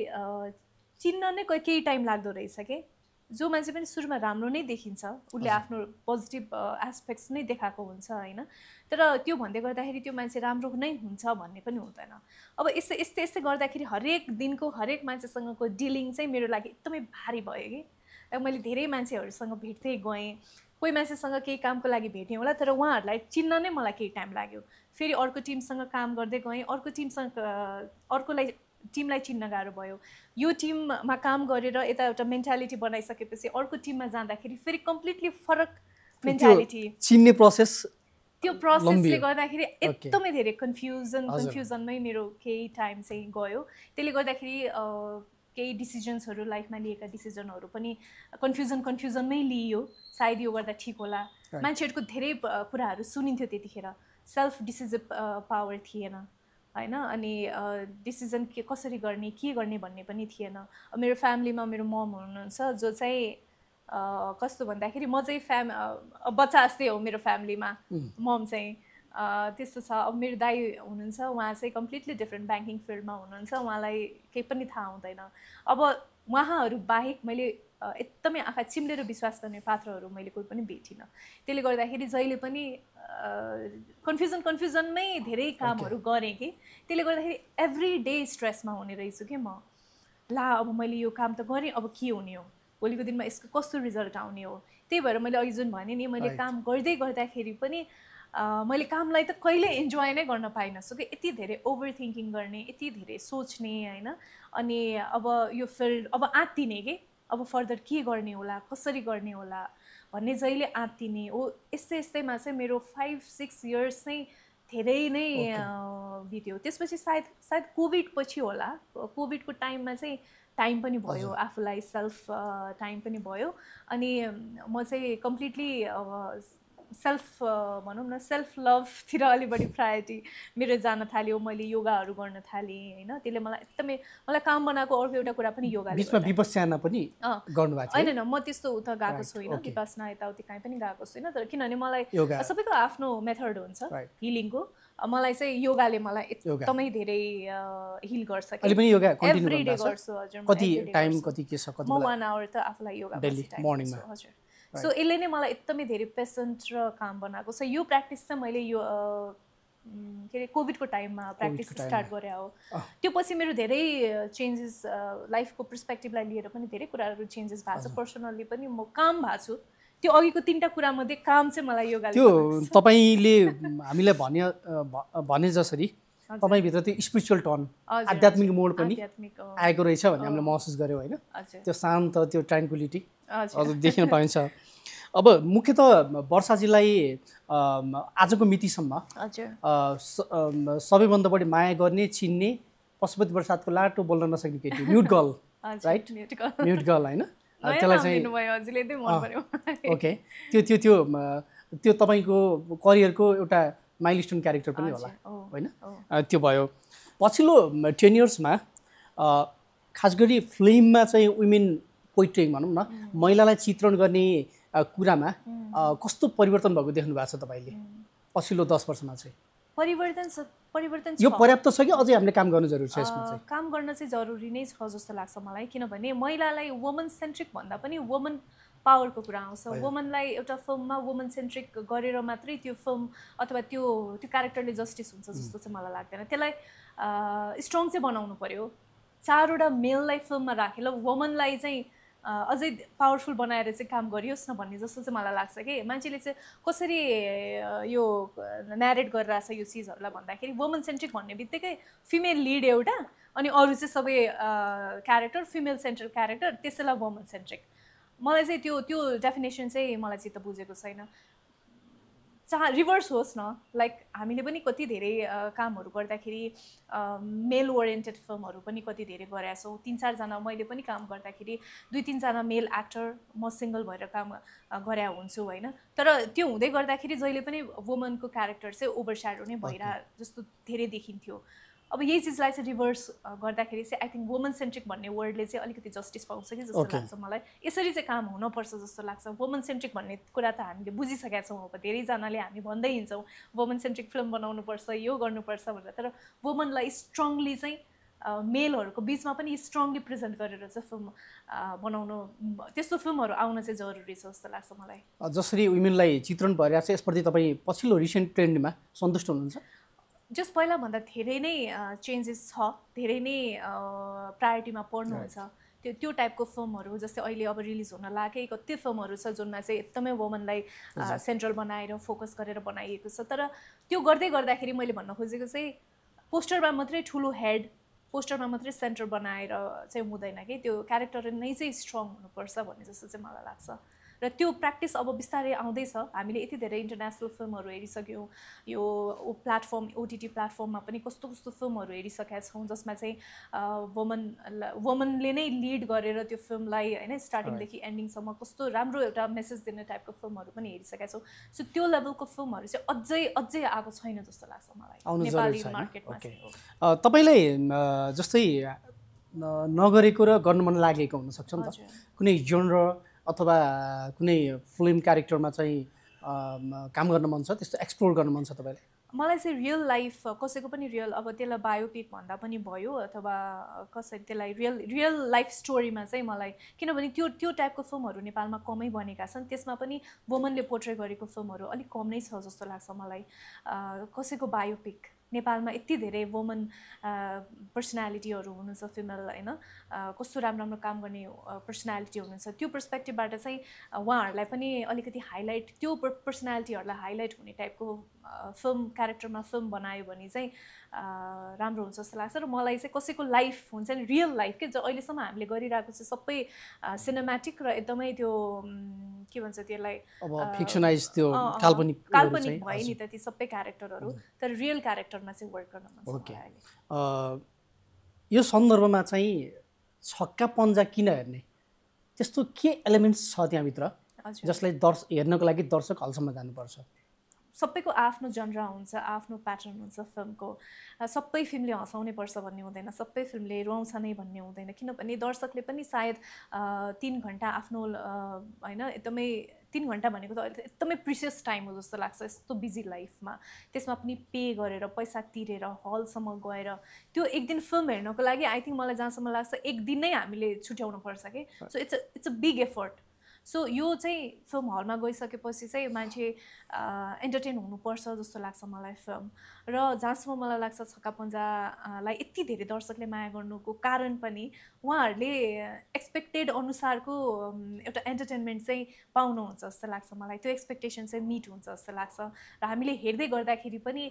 चिन्न नै केही टाइम लाग्दो रहेछ के जो मान्छे पनि सुरुमा राम्रो नै देखिन्छ उसले आफ्नो पोजिटिभ एस्पेक्ट्स नै देखाएको हुन्छ होइन तर त्यो भन्दै गर्दाखेरि त्यो मान्छे राम्रो नै हुन्छ भन्ने पनि हुँदैन अब यस्तै यस्तै यस्तै गर्दाखेरि हरेक दिनको हरेक मान्छेसँगको डिलिङ चाहिँ मेरो लागि एकदमै भारी भयो कि मैले धेरै मान्छेहरूसँग भेट्दै गएँ कोही मान्छेसँग केही कामको लागि भेटेँ होला तर उहाँहरूलाई चिन्न नै मलाई केही टाइम लाग्यो फेरि अर्को टिमसँग काम गर्दै गएँ अर्को टिमसँग अर्कोलाई टिमलाई चिन्न गाह्रो भयो यो टिममा काम गरेर यता एउटा मेन्टालिटी बनाइसकेपछि अर्को टिममा जाँदाखेरि फेरि कम्प्लिटली फरक मेन्टालिटी चिन्ने प्रोसेस त्यो प्रोसेसले गर्दाखेरि एकदमै धेरै कन्फ्युजन कन्फ्युजनमै मेरो केही टाइम चाहिँ गयो त्यसले गर्दाखेरि केही डिसिजन्सहरू लाइफमा लिएका डिसिजनहरू पनि कन्फ्युजन कन्फ्युजनमै लिइयो सायद यो गर्दा ठिक होला मान्छेहरूको धेरै कुराहरू सुनिन्थ्यो त्यतिखेर सेल्फ डिसिजन पावर थिएन होइन अनि डिसिजन के कसरी गर्ने के गर्ने भन्ने पनि थिएन मेरो फ्यामिलीमा मेरो मम हुनुहुन्छ जो चाहिँ कस्तो भन्दाखेरि म चाहिँ फ्याम बच्चा जस्तै हो मेरो फ्यामिलीमा मम चाहिँ त्यस्तो छ अब मेरो दाई हुनुहुन्छ उहाँ चाहिँ कम्प्लिटली डिफ्रेन्ट ब्याङ्किङ फिल्डमा हुनुहुन्छ उहाँलाई केही पनि थाहा हुँदैन अब उहाँहरू बाहेक मैले एकदमै आँखा चिम्लेर विश्वास गर्ने पात्रहरू मैले कोही पनि भेटिनँ त्यसले गर्दाखेरि जहिले पनि कन्फ्युजन कन्फ्युजनमै धेरै कामहरू गरेँ कि त्यसले गर्दाखेरि एभ्री डे स्ट्रेसमा हुने रहेछु कि म ला अब मैले यो काम त गरेँ अब के हुने हो भोलिको दिनमा यसको कस्तो रिजल्ट आउने हो त्यही भएर मैले अघि जुन भने नि मैले काम गर्दै गर्दाखेरि पनि मैले कामलाई त कहिले इन्जोय नै गर्न पाइनँ सो कि यति धेरै ओभर थिङ्किङ गर्ने यति धेरै सोच्ने होइन अनि अब यो फिल्ड अब आत्तिने कि अब फर्दर के गर्ने होला कसरी गर्ने होला भन्ने जहिले आत्तिने हो यस्तै यस्तैमा चाहिँ मेरो फाइभ सिक्स इयर्स चाहिँ धेरै नै बित्यो त्यसपछि सायद सायद कोभिडपछि होला कोभिडको टाइममा चाहिँ टाइम पनि भयो आफूलाई सेल्फ टाइम पनि भयो अनि म चाहिँ कम्प्लिटली अब सेल्फ भनौँ न सेल्फ लभतिर अलि बढी प्रायोरिटी मेरो जान थाल्यो मैले योगाहरू गर्न थालेँ होइन त्यसले मलाई एकदमै मलाई काम बनाएको अर्को एउटा कुरा पनि योगा होइन पनि होइन म त्यस्तो उता गएको छुइनँ विपासना यताउति काहीँ पनि गएको छुइनँ तर किनभने मलाई सबैको आफ्नो मेथड हुन्छ हिलिङको मलाई चाहिँ योगाले मलाई एकदमै धेरै हिल गर्छ अहिले पनि योगा एभ्री डे गर्छु हजुर कति टाइम कति के छ कति म वान आवर त आफूलाई योगा डेली मर्निङमा हजुर सो यसले नै मलाई एकदमै धेरै पेसेन्ट र काम बनाएको छ यो प्र्याक्टिस चाहिँ मैले यो के अरे कोभिडको टाइममा प्र्याक्टिस स्टार्ट गरे हो त्यो पछि मेरो धेरै चेन्जेस लाइफको पर्सपेक्टिभलाई लिएर पनि धेरै कुराहरू चेन्जेस भएको छ पर्सनल्ली पनि म काम भएको छु त्यो अघिको तिनवटा कुरामध्ये काम चाहिँ मलाई यो त्यो तपाईँले हामीलाई भने भने जसरी तपाईँभित्र त्यो स्पिरिचुअल टर्न आध्यात्मिक मोड पनि आएको रहेछ भन्ने हामीले महसुस गऱ्यौँ होइन त्यो शान्त त्यो हजुर देख्न पाइन्छ अब मुख्यत वर्षाजीलाई आजको मितिसम्म सबैभन्दा बढी माया गर्ने चिन्ने पशुपति प्रसादको लाटो बोल्न नसक्ने केटी mute girl right mute girl होइन त्यसलाई चाहिँ ओके त्यो त्यो त्यो त्यो तपाईँको करियरको एउटा माइल स्टोन क्यारेक्टर पनि होला होइन त्यो भयो पछिल्लो टेन इयर्समा खास गरी फिल्ममा चाहिँ वुमेन पोइट्री भनौँ न महिलालाई चित्रण गर्ने कुरामा कस्तो परिवर्तन भएको देख्नु भएको छ तपाईँले पछिल्लो दस वर्षमा चाहिँ परिवर्तन परिवर्तन यो पर्याप्त छ कि अझै हामीले काम गर्नु जरुरी छ यसमा चाहिँ काम गर्न चाहिँ जरुरी नै छ जस्तो लाग्छ मलाई किनभने महिलालाई वुमन सेन्ट्रिक भन्दा पनि वुमन पावरको कुरा आउँछ वुमनलाई एउटा फिल्ममा वुमन सेन्ट्रिक गरेर मात्रै त्यो फिल्म अथवा त्यो त्यो क्यारेक्टरले जस्टिस हुन्छ जस्तो चाहिँ मलाई लाग्दैन त्यसलाई स्ट्रङ चाहिँ बनाउनु पऱ्यो चारवटा मेललाई फिल्ममा राखेर वुमनलाई चाहिँ अझै पावरफुल बनाएर चाहिँ काम गरियोस् न भन्ने जस्तो चाहिँ मलाई लाग्छ कि मान्छेले चाहिँ कसरी यो नेरेट गरिरहेछ यो चिजहरूलाई भन्दाखेरि वुमन सेन्ट्रिक भन्ने बित्तिकै फिमेल लिड एउटा अनि अरू चाहिँ सबै क्यारेक्टर फिमेल सेन्ट्रिक क्यारेक्टर त्यसैलाई वुमन सेन्ट्रिक मलाई चाहिँ त्यो त्यो डेफिनेसन चाहिँ मलाई चित्त बुझेको छैन चाह रिभर्स होस् न लाइक हामीले पनि कति धेरै कामहरू गर्दाखेरि मेल ओरिएन्टेड फिल्महरू पनि कति धेरै गरेका छौँ तिन चारजना मैले पनि काम गर्दाखेरि दुई तिनजना मेल एक्टर म सिङ्गल भएर काम गरे हुन्छु होइन तर त्यो हुँदै गर्दाखेरि जहिले पनि वुमनको क्यारेक्टर चाहिँ ओभर नै भइरह जस्तो धेरै देखिन्थ्यो अब यही चिजलाई चाहिँ रिभर्स गर्दाखेरि चाहिँ आई थिङ्क वुमन सेन्ट्रिक भन्ने वर्डले चाहिँ अलिकति जस्टिस पाउँछ कि जस्तो लाग्छ मलाई यसरी चाहिँ काम हुनुपर्छ जस्तो लाग्छ वुमन सेन्ट्रिक भन्ने कुरा त हामीले बुझिसकेका छौँ अब धेरैजनाले हामी भन्दै हिँड्छौँ वुमन सेन्ट्रिक फिल्म बनाउनुपर्छ यो गर्नुपर्छ भनेर तर वुमनलाई स्ट्रङली चाहिँ मेलहरूको बिचमा पनि स्ट्रङली प्रेजेन्ट गरेर चाहिँ फिल्म बनाउनु त्यस्तो फिल्महरू आउन चाहिँ जरुरी छ जस्तो लाग्छ मलाई जसरी वुमेनलाई चित्रण भइरहेको छ यसप्रति तपाईँ पछिल्लो रिसेन्ट ट्रेन्डमा सन्तुष्ट हुनुहुन्छ जस पहिलाभन्दा धेरै नै चेन्जेस छ धेरै नै प्रायोरिटीमा पर्नुहुन्छ त्यो त्यो टाइपको फिल्महरू जस्तै अहिले अब रिलिज हुन लागे कति फिल्महरू छ जुनमा चाहिँ एकदमै वुमनलाई सेन्ट्रल बनाएर फोकस गरेर बनाइएको छ तर त्यो गर्दै गर्दाखेरि मैले भन्न खोजेको चाहिँ पोस्टरमा मात्रै ठुलो हेड पोस्टरमा मात्रै सेन्टर बनाएर चाहिँ हुँदैन कि त्यो क्यारेक्टर नै चाहिँ स्ट्रङ हुनुपर्छ भन्ने जस्तो चाहिँ मलाई लाग्छ र त्यो प्र्याक्टिस अब बिस्तारै आउँदैछ हामीले यति धेरै इन्टरनेसनल फिल्महरू हेरिसक्यौँ यो प्लेटफर्म ओटिटी प्लेटफर्ममा पनि कस्तो कस्तो फिल्महरू हेरिसकेका छौँ जसमा चाहिँ वुमन वुमनले नै लिड गरेर त्यो फिल्मलाई होइन स्टार्टिङदेखि एन्डिङसम्म कस्तो राम्रो एउटा मेसेज दिने टाइपको फिल्महरू पनि हेरिसकेका छौँ सो त्यो लेभलको फिल्महरू चाहिँ अझै अझै आएको छैन जस्तो लाग्छ मलाई नेपाली मार्केटमा तपाईँलाई जस्तै नगरेको र गर्न मन लागेको हुनसक्छ नि त कुनै जनर अथवा कुनै फिल्म क्यारेक्टरमा चाहिँ काम गर्न मन छ त्यस्तो एक्सप्लोर गर्न मन छ तपाईँलाई मलाई चाहिँ रियल लाइफ कसैको पनि रियल अब त्यसलाई बायोपिक भन्दा पनि भयो अथवा कसै त्यसलाई रियल रियल लाइफ स्टोरीमा चाहिँ मलाई किनभने त्यो त्यो टाइपको फिल्महरू नेपालमा कमै बनेका छन् त्यसमा पनि वुमनले पोर्ट्रे गरेको फिल्महरू अलिक कम नै छ जस्तो लाग्छ मलाई कसैको बायोपिक नेपालमा यति धेरै वुमन पर्सनालिटीहरू हुनुहुन्छ फिमेल होइन कस्तो राम्रो राम्रो काम गर्ने पर्सनालिटी हुनुहुन्छ त्यो पर्सपेक्टिभबाट चाहिँ उहाँहरूलाई पनि अलिकति हाइलाइट त्यो पर्सनालिटीहरूलाई हाइलाइट हुने टाइपको फिल्म क्यारेक्टरमा फिल्म बनायो भने चाहिँ राम्रो हुन्छ जस्तो लाग्छ र मलाई चाहिँ कसैको लाइफ हुन्छ नि रियल लाइफ के जो अहिलेसम्म हामीले गरिरहेको चाहिँ सबै सिनेमेटिक र एकदमै त्यो के भन्छ त्यसलाई अब फिक्सनाइज त्यो काल्पनिक काल्पनिक भयो नि त त्यो सबै क्यारेक्टरहरू तर रियल क्यारेक्टरमा चाहिँ वर्क गर्न यो सन्दर्भमा चाहिँ छक्का पन्जा किन हेर्ने त्यस्तो के एलिमेन्ट्स छ त्यहाँभित्र जसलाई दर्श हेर्नको लागि दर्शक हलसम्म जानुपर्छ सबैको आफ्नो जनरा हुन्छ आफ्नो प्याटर्न हुन्छ फिल्मको सबै फिल्मले हँसाउने पर्छ भन्ने हुँदैन सबै फिल्मले रुवाउँछ नै भन्ने हुँदैन किनभने दर्शकले पनि सायद तिन घन्टा आफ्नो होइन एकदमै तिन घन्टा भनेको त एकदमै प्रिसियस टाइम हो जस्तो लाग्छ यस्तो बिजी लाइफमा त्यसमा पनि पे गरेर पैसा तिरेर हलसम्म गएर त्यो एक दिन फिल्म हेर्नको लागि आई थिङ्क मलाई जहाँसम्म लाग्छ एक दिन नै हामीले छुट्याउनुपर्छ कि so it's it's a big effort so यो चाहिँ फिल्म हलमा गइसकेपछि चाहिँ मान्छे इन्टरटेन हुनुपर्छ जस्तो लाग्छ मलाई फिल्म र जहाँसम्म मलाई लाग्छ छक्का पन्जालाई यति धेरै दर्शकले माया गर्नुको कारण पनि उहाँहरूले एक्सपेक्टेड अनुसारको एउटा इन्टरटेनमेन्ट चाहिँ पाउनुहुन्छ जस्तो लाग्छ मलाई त्यो एक्सपेक्टेसन चाहिँ मिट हुन्छ जस्तो लाग्छ र हामीले हेर्दै गर्दाखेरि पनि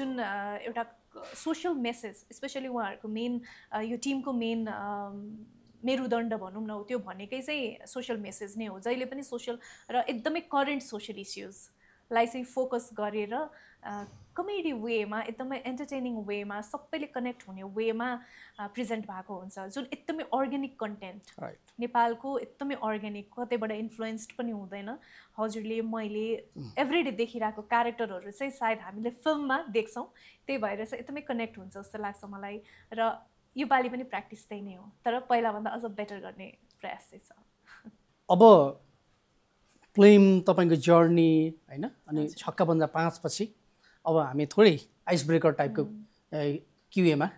जुन एउटा सोसियल मेसेज स्पेसली उहाँहरूको मेन यो टिमको मेन मेरुदण्ड भनौँ न त्यो भनेकै चाहिँ सोसियल मेसेज नै हो जहिले पनि सोसियल र एकदमै करेन्ट सोसियल इस्युजलाई चाहिँ फोकस गरेर कमेडी वेमा एकदमै एन्टरटेनिङ वेमा सबैले कनेक्ट हुने वेमा प्रेजेन्ट भएको हुन्छ जुन एकदमै अर्ग्यानिक कन्टेन्ट नेपालको एकदमै अर्ग्यानिक कतैबाट इन्फ्लुएन्स्ड पनि हुँदैन हजुरले मैले एभ्रिडे hmm. देखिरहेको क्यारेक्टरहरू चाहिँ सायद हामीले फिल्ममा देख्छौँ त्यही भएर चाहिँ एकदमै कनेक्ट हुन्छ जस्तो लाग्छ मलाई र यो पालि पनि प्र्याक्टिस त्यही नै हो तर पहिलाभन्दा अझ बेटर गर्ने प्रयास चाहिँ छ अब क्लेम तपाईँको जर्नी होइन अनि छक्का भन्दा पाँच पछि अब हामी थोरै आइस ब्रेकर टाइपको क्युएमा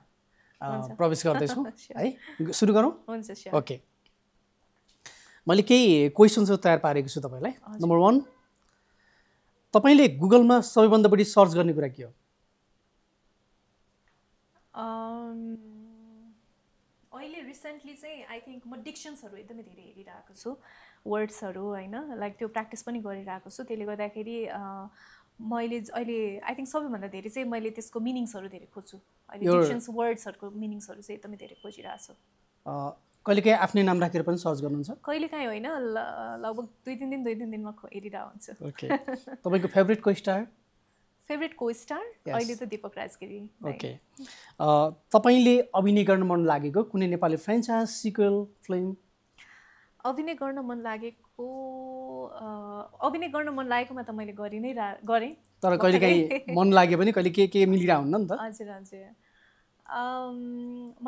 प्रवेश गर्दैछौँ है सुरु गरौँ हुन्छ ओके मैले केही क्वेसन्सहरू तयार पारेको छु तपाईँलाई नम्बर वान तपाईँले गुगलमा सबैभन्दा बढी सर्च गर्ने कुरा के हो रिसेन्टली चाहिँ आई थिङ्क म डिक्सन्सहरू एकदमै धेरै हेरिरहेको छु वर्ड्सहरू होइन लाइक त्यो प्र्याक्टिस पनि गरिरहेको छु त्यसले गर्दाखेरि मैले अहिले आई थिङ्क सबैभन्दा धेरै चाहिँ मैले त्यसको मिनिङ्सहरू धेरै खोज्छु अहिले डिक्सन्स वर्ड्सहरूको मिनिङ्सहरू चाहिँ एकदमै धेरै खोजिरहेको छु कहिलेकाहीँ आफ्नै नाम राखेर पनि सर्च गर्नुहुन्छ कहिलेकाहीँ होइन लगभग दुई तिन दिन दुई तिन दिनमा हेरिरहेको हुन्छ तपाईँको फेभरेट स्टार फेभरेट को स्टार अहिले त राज राजगिरी ओके तपाईँले अभिनय गर्न मन लागेको कुनै नेपाली फ्रेन्चाइज सिक्वेल फिल्म अभिनय गर्न मन लागेको अभिनय गर्न मन लागेकोमा त मैले गरि नै गरेँ तर काहीँ मन लाग्यो भने कहिले के के मिलिरह हुन्न नि त हजुर हजुर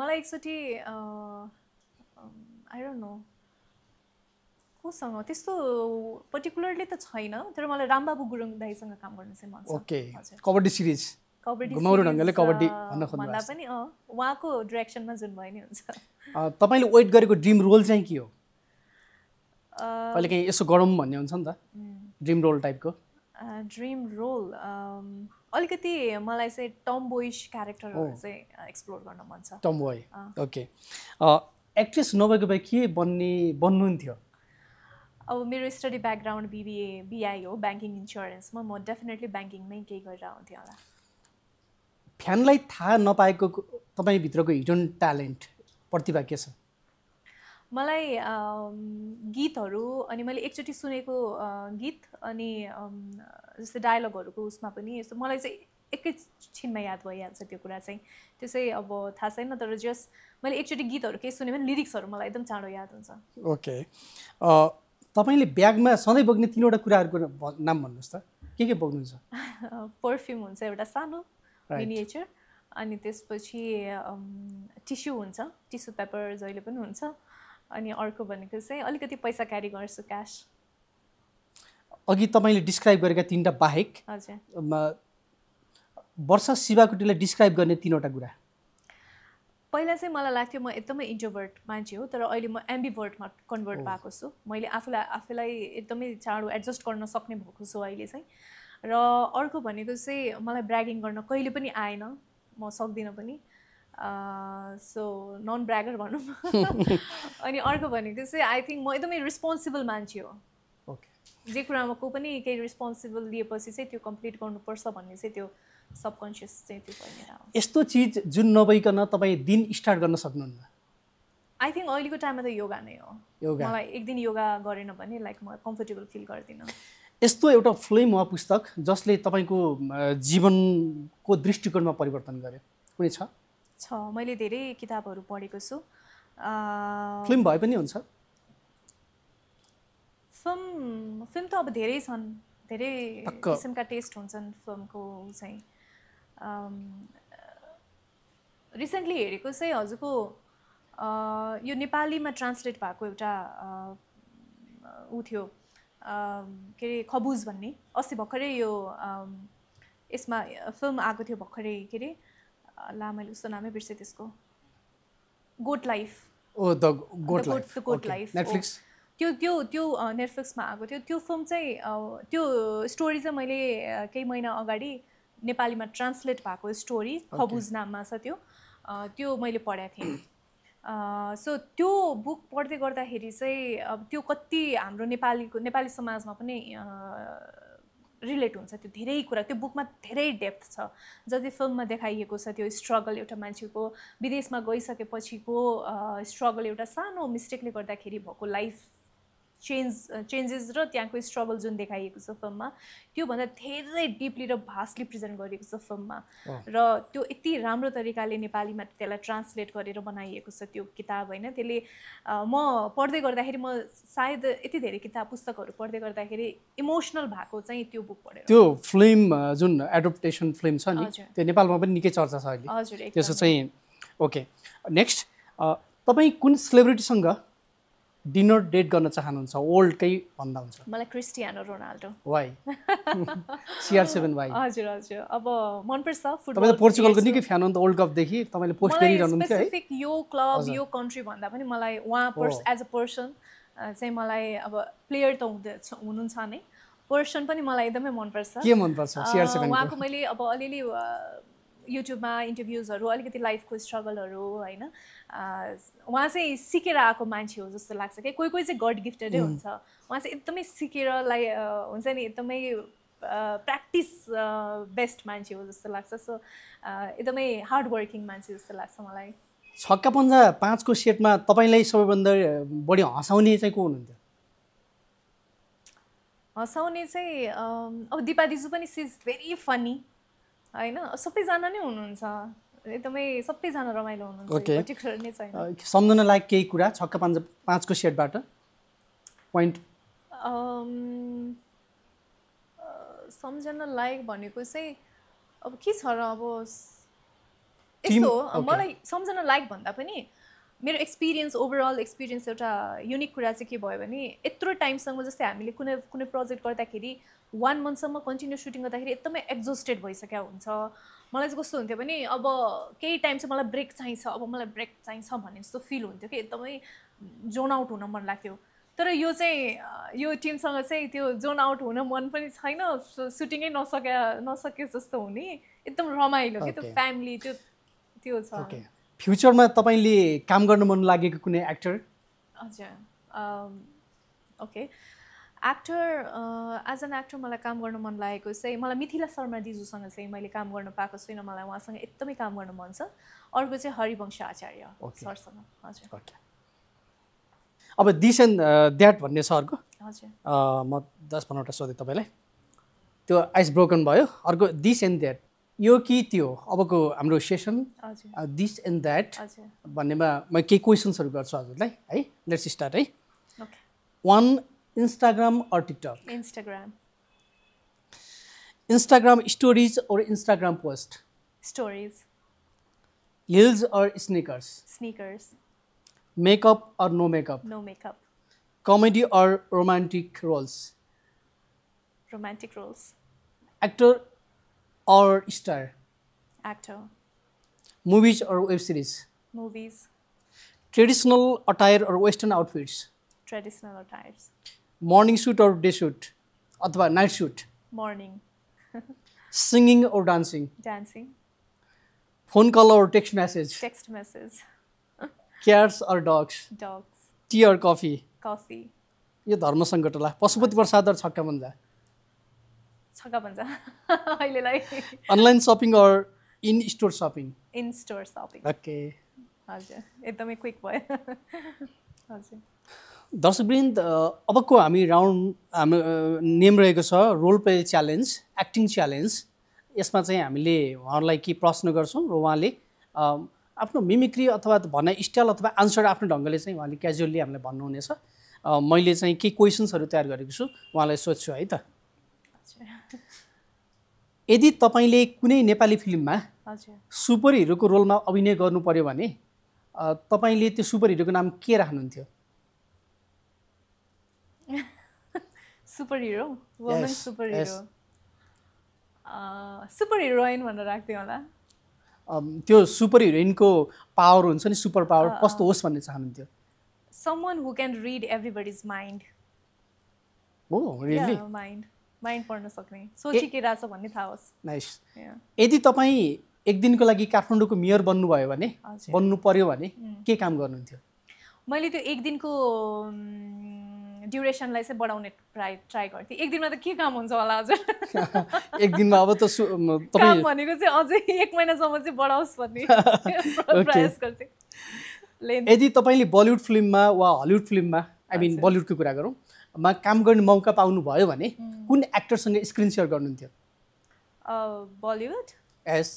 मलाई एकचोटि आई डोन्ट नो कोसँग त्यस्तो पर्टिकुलरली त छैन तर मलाई रामबाबु गुरुङ दाईसँग काम गर्न चाहिँ मन छ ओके कबड्डी सिरिज कबड्डी घुमाउरो कबड्डी भन्न भन्दा पनि अँ उहाँको डिरेक्सनमा जुन भयो नि हुन्छ तपाईँले वेट गरेको ड्रिम रोल चाहिँ के हो कहिले काहीँ यसो गरौँ भन्ने हुन्छ नि त ड्रिम रोल टाइपको ड्रिम रोल अलिकति मलाई चाहिँ टम बोइस क्यारेक्टरहरू चाहिँ एक्सप्लोर गर्न मन छ टम बोय ओके एक्ट्रेस नभएको भए के बन्ने बन्नुहुन्थ्यो अब मेरो स्टडी ब्याकग्राउन्ड बिबिए बिआई हो ब्याङ्किङ इन्सुरेन्समा म डेफिनेटली ब्याङ्किङमै केही गरेर आउँथेँ होला फ्यानलाई थाहा नपाएको तपाईँभित्रको हिडन ट्यालेन्ट प्रतिभा के छ मलाई गीतहरू अनि मैले एकचोटि सुनेको गीत अनि जस्तै डायलगहरूको उसमा पनि यस्तो मलाई चाहिँ एकैछिनमा याद भइहाल्छ त्यो कुरा चाहिँ त्यो चाहिँ अब थाहा छैन तर जस मैले एकचोटि गीतहरू केही सुने भने लिरिक्सहरू मलाई एकदम चाँडो याद हुन्छ ओके okay. तपाईँले ब्यागमा सधैँ बोक्ने तिनवटा कुराहरूको नाम भन्नुहोस् त के के बोक्नुहुन्छ पर्फ्युम हुन्छ एउटा सानो मिनिएचर अनि त्यसपछि टिस्यु हुन्छ टिस्यु पेपर जहिले पनि हुन्छ अनि अर्को भनेको चाहिँ अलिकति पैसा क्यारी गर्छु क्यास अघि तपाईँले डिस्क्राइब गरेका तिनवटा बाहेक हजुर वर्ष शिवाकुटीलाई डिस्क्राइब गर्ने तिनवटा कुरा पहिला चाहिँ मलाई लाग्थ्यो म एकदमै इन्टरभर्ट मान्छे हो तर अहिले म एम्बिभर्टमा कन्भर्ट भएको छु मैले आफूलाई आफूलाई एकदमै चाँडो एडजस्ट गर्न सक्ने भएको छु अहिले चाहिँ र अर्को भनेको चाहिँ मलाई ब्रागिङ गर्न कहिले पनि आएन म सक्दिनँ पनि सो नन ब्रागर भनौँ अनि अर्को भनेको चाहिँ आई थिङ्क म एकदमै रिस्पोन्सिबल मान्छे हो जे कुरामा को पनि केही रिस्पोन्सिबल लिएपछि चाहिँ त्यो कम्प्लिट गर्नुपर्छ भन्ने चाहिँ त्यो सबकन्सियस चाहिँ त्यो भएर यस्तो चिज जुन नभइकन तपाईँ दिन स्टार्ट गर्न सक्नुहुन्न आई थिङ्क अहिलेको टाइममा त योगा नै हो योगा मलाई एक दिन योगा गरेन भने लाइक म कम्फर्टेबल फिल गर्दिनँ यस्तो एउटा फिल्म वा पुस्तक जसले तपाईँको जीवनको दृष्टिकोणमा परिवर्तन गर्यो कुनै छ छ मैले धेरै किताबहरू पढेको छु फिल्म भए पनि हुन्छ फिल्म फिल्म त अब धेरै छन् धेरै किसिमका टेस्ट हुन्छन् फिल्मको चाहिँ रिसेन्टली um, हेरेको चाहिँ हजुरको यो नेपालीमा ट्रान्सलेट भएको एउटा ऊ थियो के अरे खबुज भन्ने अस्ति भर्खरै यो यसमा फिल्म आएको थियो भर्खरै के अरे ला मैले उसको नामै बिर्सेँ त्यसको goat life goat oh, life oh। त्यो त्यो त्यो नेटफ्लिक्समा आएको थियो त्यो फिल्म चाहिँ त्यो स्टोरी चाहिँ मैले केही महिना अगाडि नेपालीमा ट्रान्सलेट भएको स्टोरी खबुज नाममा छ त्यो त्यो मैले पढाएको थिएँ सो त्यो बुक पढ्दै गर्दाखेरि चाहिँ अब त्यो कति हाम्रो नेपालीको नेपाली समाजमा पनि रिलेट हुन्छ त्यो धेरै कुरा त्यो बुकमा धेरै डेप्थ छ जति फिल्ममा देखाइएको छ त्यो स्ट्रगल एउटा मान्छेको विदेशमा गइसकेपछिको स्ट्रगल एउटा सानो मिस्टेकले गर्दाखेरि भएको लाइफ चेन्ज चेन्जेस uh, र त्यहाँको स्ट्रगल जुन देखाइएको छ फिल्ममा त्योभन्दा धेरै डिपली र भास्टली प्रेजेन्ट गरिएको छ फिल्ममा र त्यो यति राम्रो तरिकाले नेपालीमा त्यसलाई ट्रान्सलेट गरेर बनाइएको छ त्यो किताब होइन त्यसले म पढ्दै गर्दाखेरि म सायद यति धेरै किताब पुस्तकहरू पढ्दै गर्दाखेरि इमोसनल भएको चाहिँ त्यो बुक पढेर त्यो फिल्म जुन एडप्टेसन फिल्म छ नि त्यो नेपालमा पनि निकै चर्चा छ अहिले हजुर त्यसो चाहिँ ओके नेक्स्ट तपाईँ कुन सेलिब्रिटीसँग डिनोट डेट गर्न चाहनुहुन्छ ओल्डकै भन्दा हुन्छ मलाई Cristiano Ronaldo why CR seven why हजुर हजुर अब मनपर्छ फुटबल त पोर्चुगलको निकै फ्यान हो नि त वर्ल्ड कपदेखि तपाईँले पोस्ट गरिरहनुहुन्थ्यो है यो क्लब यो कन्ट्री भन्दा पनि मलाई उहाँ पर्स एज अ पर्सन चाहिँ मलाई अब प्लेयर त हुँदैछ हुनुहुन्छ नै पर्सन पनि मलाई एकदमै मनपर्छ के मनपर्छ उहाँको मैले अब अलिअलि युट्युबमा इन्टरभ्युजहरू अलिकति लाइफको स्ट्रगलहरू होइन उहाँ चाहिँ सिकेर आएको मान्छे हो जस्तो लाग्छ क्या कोही कोही चाहिँ गड गिफ्टेडै हुन्छ उहाँ चाहिँ एकदमै सिकेर लाइक हुन्छ नि एकदमै प्र्याक्टिस बेस्ट मान्छे हो जस्तो लाग्छ सो एकदमै हार्ड वर्किङ मान्छे जस्तो लाग्छ मलाई छक्का पन्जा पाँचको सेटमा तपाईँलाई सबैभन्दा बढी हँसाउने चाहिँ को हुनुहुन्छ हँसाउने चाहिँ अब दिपा दिजु पनि सी इज भेरी फनी होइन सबैजना नै हुनुहुन्छ एकदमै सबैजना रमाइलो हुनुहुन्छ सम्झन लायक केही कुरा छक्का पाँच पाँचको सेटबाट पोइन्ट सम्झन लायक भनेको चाहिँ अब के छ र अब यस्तो मलाई सम्झन लायक भन्दा पनि मेरो एक्सपिरियन्स ओभरअल एक्सपिरियन्स एउटा युनिक कुरा चाहिँ के भयो भने यत्रो टाइमसँग जस्तै हामीले कुनै कुनै प्रोजेक्ट गर्दाखेरि वान मन्थसम्म कन्टिन्यू सुटिङ गर्दाखेरि एकदमै एक्जोस्टेड भइसकेको हुन्छ मलाई चाहिँ कस्तो हुन्थ्यो भने अब केही टाइम चाहिँ मलाई ब्रेक चाहिन्छ अब मलाई ब्रेक चाहिन्छ भन्ने जस्तो फिल हुन्थ्यो कि एकदमै जोन आउट हुन मन लाग्थ्यो तर यो चाहिँ यो टिमसँग चाहिँ त्यो जोन आउट हुन मन पनि छैन सुटिङै नसक्या नसके जस्तो हुने एकदम रमाइलो कि त्यो फ्यामिली त्यो त्यो छ फ्युचरमा तपाईँले काम गर्नु मन लागेको कुनै एक्टर हजुर okay actor as an actor मलाई काम गर्न मन लागेको चाहिँ मलाई मिथिला शर्मा दिजुसँग चाहिँ मैले काम गर्न पाएको छुइनँ मलाई उहाँसँग एकदमै काम गर्न मन छ अर्को चाहिँ हरिवंश आचार्य सरसँग हजुर अब दिस एन्ड द्याट भन्ने छ अर्को म दस पन्ध्रवटा सोधेँ तपाईँलाई त्यो आइस ब्रोकन भयो अर्को दिस एन्ड द्याट यो कि त्यो अबको हाम्रो सेसन दिस एन्ड द्याट भन्नेमा म केही क्वेसन्सहरू गर्छु हजुरलाई है लेट्स स्टार्ट है one Instagram or TikTok? Instagram. Instagram stories or Instagram post? Stories. Heels or sneakers? Sneakers. Makeup or no makeup? No makeup. Comedy or romantic roles? Romantic roles. Actor or star? Actor. Movies or web series? Movies. Traditional attire or Western outfits? Traditional attires. Morning suit or day suit अथवा night suit morning singing or dancing dancing phone call or text message text message cars or dogs dogs tea or coffee coffee यो धर्म सङ्कटला Pashupati Prasad or छक्का भन्दा छक्का भन्दा अहिलेलाई online shopping or in store shopping in store shopping okay हजुर एकदमै quick भयो हजुर दर्शकवृन्द अबको हामी राउन्ड हाम्रो नेम रहेको छ role play challenge acting challenge यसमा चाहिँ हामीले उहाँहरूलाई के प्रश्न गर्छौँ र उहाँले आफ्नो मिमिक्री अथवा भनाइ स्टाइल अथवा आन्सर आफ्नो ढङ्गले चाहिँ उहाँले क्याजुअल्ली हामीलाई भन्नुहुनेछ मैले चाहिँ के क्वेसन्सहरू तयार गरेको छु उहाँलाई सोध्छु है त यदि तपाईँले कुनै नेपाली फिल्ममा सुपर हिरोको रोलमा अभिनय गर्नु पऱ्यो भने तपाईँले त्यो सुपर हिरोको नाम के राख्नुहुन्थ्यो super hero superhero super hero super heroine भनेर राख्थेँ होला um, त्यो सुपर हिरोइनको पावर हुन्छ नि सुपर पावर uh, कस्तो होस् भन्ने चाहनुहुन्थ्यो someone who can read everybody's mind really mind mind पढ्न सक्ने सोची के भन्ने थाहा होस् नाइस यदि तपाईँ एक दिनको लागि काठमाडौँको मेयर बन्नुभयो भने बन्नु पर्यो भने के काम गर्नुहुन्थ्यो मैले त्यो एक दिनको ड्युरेसनलाई चाहिँ बढाउने ट्राई ट्राई गर्थेँ एक दिनमा त के काम हुन्छ होला हजुर एक दिनमा अब त काम भनेको चाहिँ अझै एक महिनासम्म चाहिँ बढाओस् भन्ने प्रयास गर्थेँ यदि तपाईँले बलिउड फिल्ममा वा हलिउड फिल्ममा आई मिन बलिउडको कुरा गरौँ मा काम गर्ने मौका पाउनुभयो भने कुन एक्टरसँग स्क्रिन सेयर गर्नुहुन्थ्यो बलिउड एस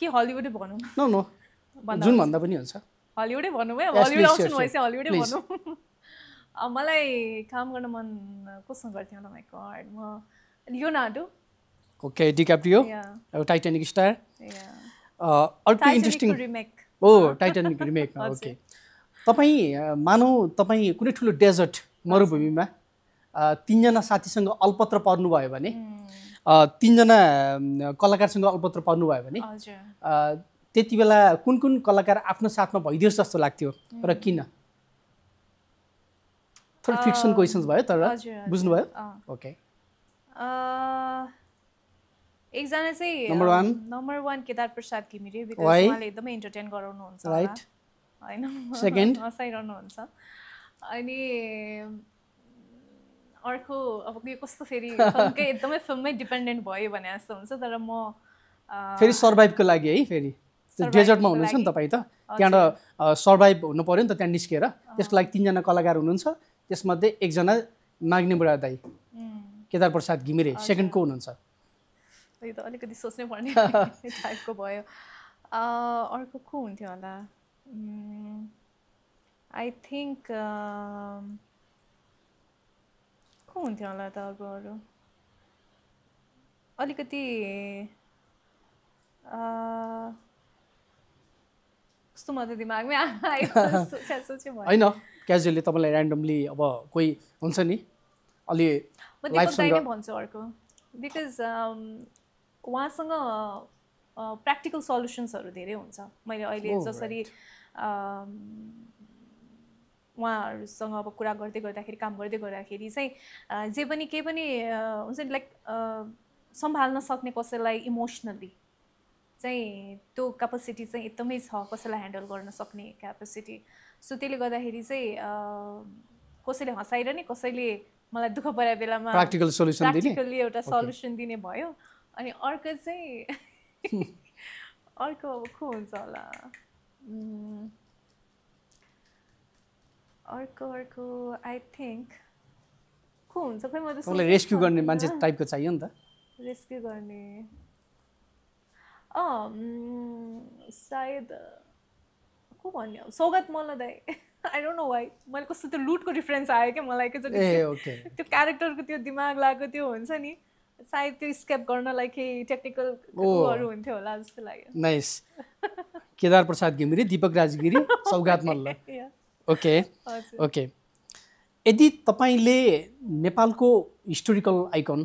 के हलिउड भनौँ न जुन भन्दा पनि हुन्छ हलिउडै भनौँ है हलिउड आउँछु भएपछि हलिउडै भनौँ मलाई काम गर्न मन कसँग गर्थ्यो होला माइक oh हर्ड म Leonardo okay DiCaprio Titanic star अर्को interesting remake oh Titanic remake okay तपाईँ मानौ तपाईँ कुनै ठुलो डेजर्ट मरुभूमिमा तिनजना साथीसँग अल्पत्र पर्नुभयो भने तिनजना कलाकारसँग अल्पत्र पर्नुभयो भने त्यति बेला कुन कुन कलाकार आफ्नो साथमा भइदियोस् जस्तो लाग्थ्यो र किन थोरै फिक्सन क्वेसन्स भयो तर बुझ्नुभयो ओके एकजना चाहिँ number one number one Kedar Prasad Ghimire because उहाँले एकदमै इन्टरटेन गराउनुहुन्छ राइट होइन सेकेन्ड हँसाइरहनुहुन्छ अनि अर्को अब यो कस्तो फेरि एकदमै फिल्ममै डिपेन्डेन्ट भयो भने जस्तो हुन्छ तर म फेरि सर्भाइभको लागि है फेरि डेजर्टमा हुनुहुन्छ नि तपाईँ त त्यहाँबाट सर्भाइभ हुनु पऱ्यो नि त त्यहाँ निस्केर त्यसको लागि तिनजना कलाकार हुनुहुन्छ त्यसमध्ये एकजना माग्ने बुढा दाई केदार प्रसाद घिमिरे को हुनुहुन्छ अलिकति सोच्नै पर्ने टाइपको भयो अर्को को हुन्थ्यो होला आई थिङ्क को हुन्थ्यो होला त अब अरू अलिकति कस्तो म त दिमागमै होइन क्याजुअली तपाईँलाई ऱ्यान्डमली अब कोही हुन्छ नि अलि भन्छु अर्को बिकज um, उहाँसँग प्र्याक्टिकल सल्युसन्सहरू धेरै हुन्छ मैले अहिले oh, जसरी um, उहाँहरूसँग अब कुरा गर्दै गर्दाखेरि काम गर्दै गर्दाखेरि चाहिँ जे पनि केही पनि हुन्छ नि लाइक सम्हाल्न सक्ने कसैलाई इमोसनल्ली चाहिँ त्यो क्यापेसिटी चाहिँ एकदमै छ कसैलाई ह्यान्डल गर्न सक्ने क्यापेसिटी सो त्यसले गर्दाखेरि चाहिँ कसैले हँसाएर नि कसैले मलाई दुःख परे बेलामा प्र्याक्टिकल सोल्युसन प्र्याक्टिकली एउटा सल्युसन दिने भयो अनि अर्को चाहिँ अर्को अब को हुन्छ होला अर्को अर्को आई थिङ्क को हुन्छ खै म त रेस्क्यु गर्ने मान्छे टाइपको चाहियो नि त रेस्क्यु गर्ने सायद को भन्ने अब सौगात मल्लदाई आई डोन्ट नो वाइ मैले कस्तो त्यो लुटको डिफरेन्स आयो क्या मलाई एकैचोटि त्यो क्यारेक्टरको त्यो दिमाग लागेको त्यो हुन्छ नि सायद त्यो स्केप गर्नलाई केही टेक्निकल कुरोहरू हुन्थ्यो होला जस्तो लाग्यो nice Kedar Prasad Ghimire Dipak Rajgiri Saugat Malla okay okay यदि तपाईँले नेपालको हिस्टोरिकल आइकन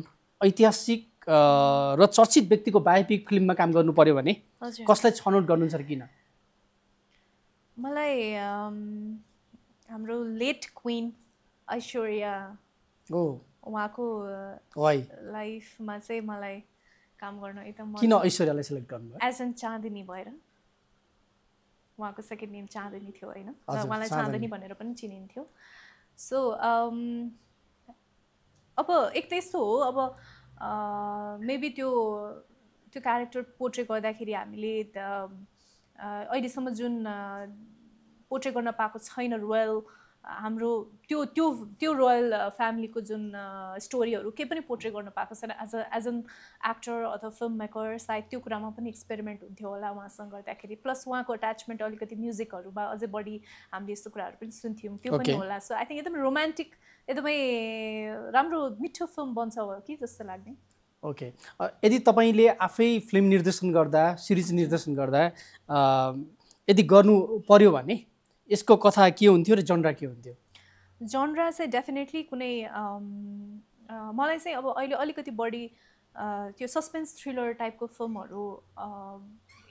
ऐतिहासिक र चर्चित व्यक्तिको बायोपिक फिल्ममा काम गर्नु पर्यो भने कसलाई छनौट गर्नुहुन्छ किन मलाई हाम्रो लेट क्विन ऐश्वर्या हो उहाँको लाइफमा चाहिँ मलाई काम गर्न एकदम किन ऐश्वर्यालाई सेलेक्ट गर्नु एज एन चाँदनी भएर उहाँको सेकेन्ड नेम चाँदनी थियो होइन उहाँलाई चाँदनी भनेर पनि चिनिन्थ्यो सो अब एक त यस्तो हो अब मेबी त्यो त्यो क्यारेक्टर पोर्ट्रे गर्दाखेरि हामीले अहिलेसम्म जुन पोर्ट्रे गर्न पाएको छैन रोयल हाम्रो त्यो त्यो त्यो रोयल फ्यामिलीको जुन स्टोरीहरू केही पनि पोर्ट्रे गर्न पाएको छैन as a as an actor अथवा फिल्म मेकर सायद त्यो कुरामा पनि एक्सपेरिमेन्ट हुन्थ्यो होला उहाँसँग गर्दाखेरि प्लस उहाँको एट्याचमेन्ट अलिकति म्युजिकहरूमा अझै बढी हामीले यस्तो कुराहरू पनि सुन्थ्यौँ त्यो पनि होला सो आई थिङ्क एकदम रोमान्टिक एकदमै राम्रो मिठो फिल्म बन्छ हो कि जस्तो लाग्ने ओके यदि तपाईँले आफै फिल्म निर्देशन गर्दा सिरिज निर्देशन गर्दा यदि गर्नु पर्यो भने यसको कथा के हुन्थ्यो र जनरा के हुन्थ्यो जनरा चाहिँ डेफिनेटली कुनै मलाई चाहिँ अब अहिले अलिकति बढी त्यो सस्पेन्स थ्रिलर टाइपको फिल्महरू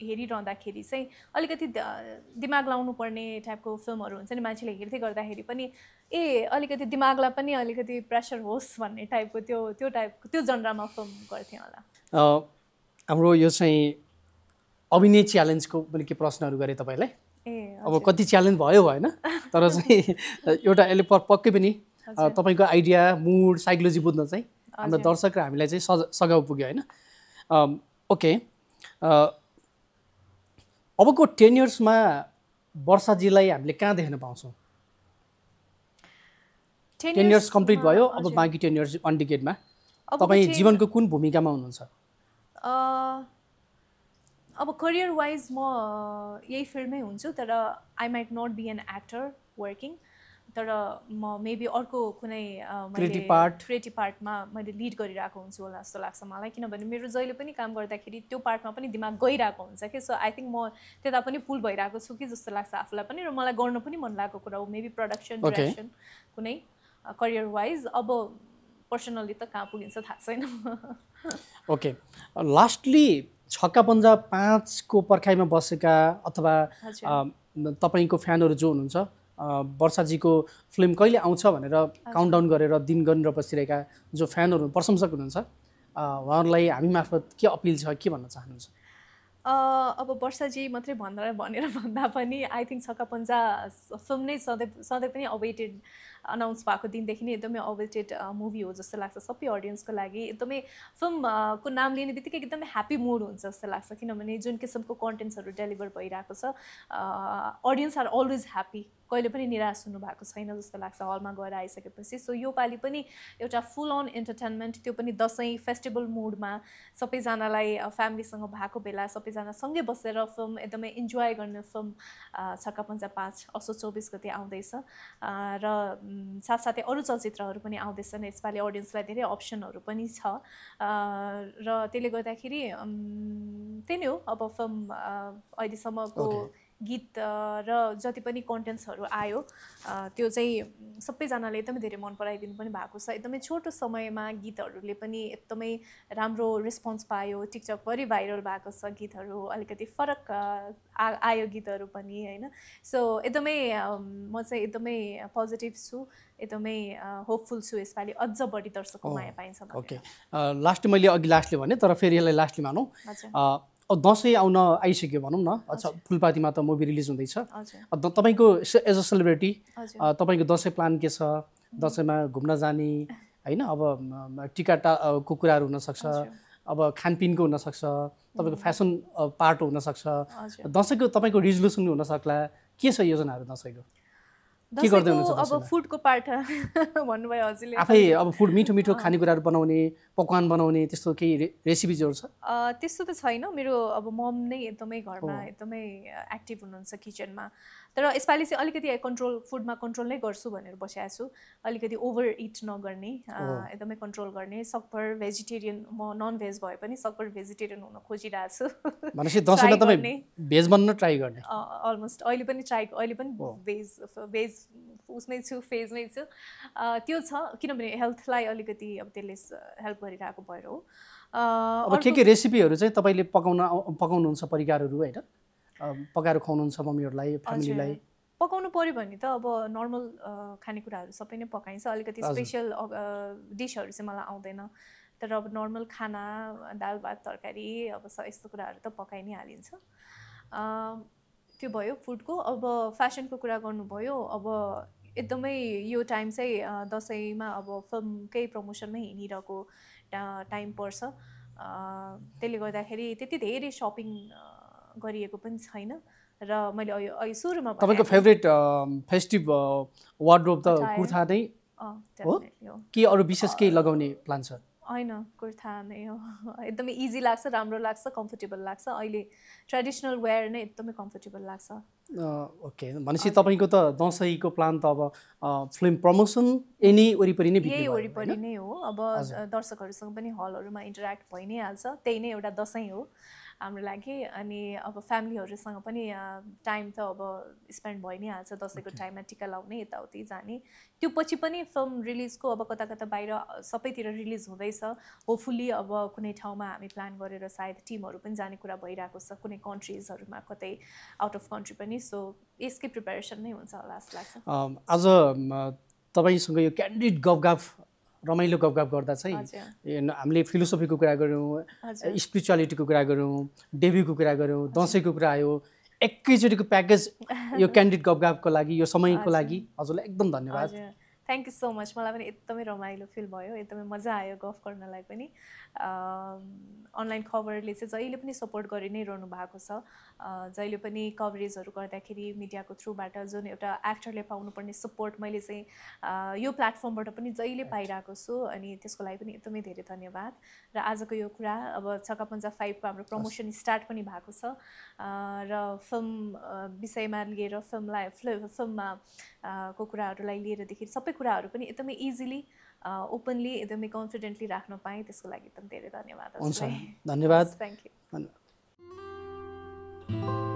हेरिरहँदाखेरि चाहिँ अलिकति दिमाग लाउनु पर्ने टाइपको फिल्महरू हुन्छ नि मान्छेले हेर्दै गर्दाखेरि पनि ए अलिकति दिमागलाई पनि अलिकति प्रेसर होस् भन्ने टाइपको त्यो त्यो टाइपको त्यो जनरामा फिल्म गर्थेँ होला हाम्रो यो चाहिँ अभिनय च्यालेन्जको मैले के प्रश्नहरू गरेँ तपाईँलाई ए अब कति च्यालेन्ज भयो भएन तर चाहिँ एउटा यसले पक्कै पनि तपाईँको आइडिया मुड साइकोलोजी बुझ्न चाहिँ हाम्रो दर्शक र हामीलाई चाहिँ सज सघाउ पुग्यो होइन ओके अबको टेन इयर्समा वर्षाजीलाई हामीले कहाँ देख्न पाउँछौँ टेन इयर्स कम्प्लिट भयो अब बाँकी टेन इयर्स अन्डिकेटमा तपाईँ जीवनको कुन भूमिकामा हुनुहुन्छ अब करियर वाइज म यही फिल्डमै हुन्छु तर I might not be an actor working तर म मेबी अर्को कुनै क्रिएटिभ पार्ट क्रिएटिभ पार्टमा मैले लिड गरिरहेको हुन्छु होला जस्तो लाग्छ मलाई किनभने मेरो जहिले पनि काम गर्दाखेरि त्यो पार्टमा पनि दिमाग गइरहेको हुन्छ कि सो आई थिङ्क म त्यता पनि फुल भइरहेको छु कि जस्तो लाग्छ आफूलाई पनि र मलाई गर्नु पनि मन लागेको कुरा हो मेबी प्रडक्सन डिरेक्सन कुनै करियर वाइज अब पर्सनल्ली त कहाँ पुगिन्छ थाहा छैन ओके लास्टली छक्का पन्जा पाँचको पर्खाइमा बसेका अथवा तपाईँको फ्यानहरू जो हुनुहुन्छ वर्षाजीको फिल्म कहिले आउँछ भनेर काउन्टडाउन गरेर दिन गरेर बसिरहेका जो फ्यानहरू प्रशंसक हुनुहुन्छ उहाँहरूलाई हामी मार्फत के अपिल छ के भन्न चाहनुहुन्छ अब वर्षाजी मात्रै भन्दा भनेर भन्दा पनि आई थिङ्क छक्का पन्जा फिल्म नै सधैँ सधैँ पनि अवेटेड अनाउन्स भएको दिनदेखि नै एकदमै अवेटेड मुभी हो जस्तो लाग्छ सबै अडियन्सको लागि एकदमै फिल्मको नाम लिने बित्तिकै एकदमै ह्याप्पी मुड हुन्छ जस्तो लाग्छ किनभने जुन किसिमको कन्टेन्ट्सहरू डेलिभर भइरहेको छ अडियन्स आर अलवेज ह्याप्पी कहिले पनि निराश हुनु भएको छैन जस्तो लाग्छ हलमा गएर आइसकेपछि सो योपालि पनि एउटा फुल अन इन्टरटेनमेन्ट त्यो पनि दसैँ फेस्टिभल मुडमा सबैजनालाई फ्यामिलीसँग भएको बेला सबैजना सँगै बसेर फिल्म एकदमै इन्जोय गर्ने फिल्म छक्का पन्जा पाँच असो चौबिस गति आउँदैछ र साथसाथै अरू चलचित्रहरू पनि आउँदैछन् यसपालि अडियन्सलाई धेरै अप्सनहरू पनि छ र त्यसले गर्दाखेरि त्यही नै हो अब फिल्म अहिलेसम्मको गीत र जति पनि कन्टेन्ट्सहरू आयो त्यो चाहिँ सबैजनाले एकदमै धेरै मन पराइदिनु पनि भएको छ एकदमै छोटो समयमा गीतहरूले पनि एकदमै राम्रो रेस्पोन्स पायो टिकटक टिकटकभरि भाइरल भएको छ गीतहरू अलिकति फरक आयो गीतहरू पनि होइन सो एकदमै म चाहिँ एकदमै पोजिटिभ छु एकदमै होपफुल छु यसपालि अझ बढी दर्शकको माया पाइन्छ ओके लास्ट मैले अघि लास्टले भने तर फेरि यसलाई लास्टले मानौँ दसैँ आउन आइसक्यो भनौँ न अच्छा फुलपातीमा त मुभी रिलिज हुँदैछ तपाईँको एज अ सेलिब्रेटी तपाईँको दसैँ प्लान के छ दसैँमा घुम्न जाने होइन अब टिका टाको कुराहरू हुनसक्छ अब खानपिनको हुनसक्छ तपाईँको फेसन पार्ट हुनसक्छ दसैँको तपाईँको रिजोल्युसन हुनसक्ला के छ योजनाहरू दसैँको के गर्दै हुनुहुन्छ अब फुडको पार्ट भन्नुभयो हजुरले आफै अब फुड मिठो मिठो खानेकुराहरू बनाउने पकवान बनाउने त्यस्तो केही रेसिपिजहरू छ त्यस्तो त छैन मेरो अब मम नै एकदमै घरमा एकदमै एक्टिभ हुनुहुन्छ किचनमा तर यसपालि चाहिँ अलिकति कन्ट्रोल फुडमा कन्ट्रोल नै गर्छु भनेर बसिरहेको छु अलिकति ओभर इट नगर्ने oh. एकदमै कन्ट्रोल गर्ने सकभर भेजिटेरियन म नन भेज भए पनि सकभर भेजिटेरियन हुन खोजिरहेको छु ट्राई गर्ने अलमोस्ट अहिले पनि ट्राई अहिले पनि भेज oh. भेज उसमै छु फेजमै छु त्यो छ किनभने हेल्थलाई अलिकति अब त्यसले हेल्प गरिरहेको भएर हो अब के के रेसिपीहरू चाहिँ तपाईँले पकाउन पकाउनुहुन्छ परिकारहरू होइन पकाएर खुवाउनुहुन्छ मम्मीहरूलाई फ्यामिलीलाई पकाउनु पऱ्यो भने त अब नर्मल खानेकुराहरू सबै नै पकाइन्छ अलिकति स्पेसल डिसहरू चाहिँ मलाई आउँदैन तर अब नर्मल खाना दाल भात तरकारी अब यस्तो कुराहरू त पकाइ नै हालिन्छ त्यो भयो फुडको अब फेसनको कुरा गर्नुभयो अब एकदमै यो टाइम चाहिँ दसैँमा अब फिल्मकै प्रमोसनमै हिँडिरहेको टाइम पर्छ त्यसले गर्दाखेरि त्यति धेरै सपिङ गरिएको पनि छैन र मैले सुरुमा तपाईँको फेभरेट फेस्टिभ वार्डरोब त कुर्था नै हो के अरू विशेष केही लगाउने प्लान छ होइन कुर्था नै हो एकदमै इजी लाग्छ राम्रो लाग्छ कम्फोर्टेबल लाग्छ अहिले ट्रेडिसनल वेयर नै एकदमै कम्फोर्टेबल लाग्छ ओके भनेपछि तपाईँको त दसैँको प्लान त अब फिल्म प्रमोसन एनी वरिपरि नै यही वरिपरि नै हो अब दर्शकहरूसँग पनि हलहरूमा इन्टरेक्ट भइ नै हाल्छ त्यही नै एउटा दसैँ हो हाम्रो लागि अनि अब फ्यामिलीहरूसँग पनि टाइम त अब स्पेन्ड भइ नै हाल्छ दसैँको टाइममा टिका लाउने यताउति जाने त्यो पछि पनि फिल्म रिलिजको अब कता कता बाहिर सबैतिर रिलिज हुँदैछ होपफुल्ली अब कुनै ठाउँमा हामी प्लान गरेर सायद टिमहरू पनि जाने कुरा भइरहेको छ कुनै कन्ट्रिजहरूमा कतै आउट अफ कन्ट्री पनि सो यसकै प्रिपेरेसन नै हुन्छ होला जस्तो लाग्छ आज तपाईँसँग यो क्यान्डिड गफगाफ रमाइलो गफ गर्दा चाहिँ हामीले फिलोसफीको कुरा गऱ्यौँ स्पिरिचुअलिटीको कुरा गऱ्यौँ देवीको कुरा गऱ्यौँ दसैँको कुरा आयो एकैचोटिको प्याकेज यो क्यान्डिड गफको लागि यो समयको लागि हजुरलाई एकदम धन्यवाद थ्याङ्क यू सो मच मलाई पनि एकदमै रमाइलो फिल भयो एकदमै मजा आयो गफ गर्नलाई पनि अनलाइन खबरले चाहिँ जहिले पनि सपोर्ट गरि नै रहनु भएको छ जहिले पनि कभरेजहरू गर्दाखेरि मिडियाको थ्रुबाट जुन एउटा एक्टरले पाउनुपर्ने सपोर्ट मैले चाहिँ यो प्लेटफर्मबाट पनि जहिले पाइरहेको छु अनि त्यसको लागि पनि एकदमै धेरै धन्यवाद र आजको यो कुरा अब छक्का पन्जा फाइभको हाम्रो प्रमोसन स्टार्ट पनि भएको छ र फिल्म विषयमा लिएर फिल्मलाई फिल्ममा को कुराहरूलाई लिएरदेखि सबै कुराहरू पनि एकदमै इजिली ओपनली एकदमै कन्फिडेन्टली राख्न पाएँ त्यसको लागि एकदम धेरै धन्यवाद हुन्छ धन्यवाद थ्याङ्क यू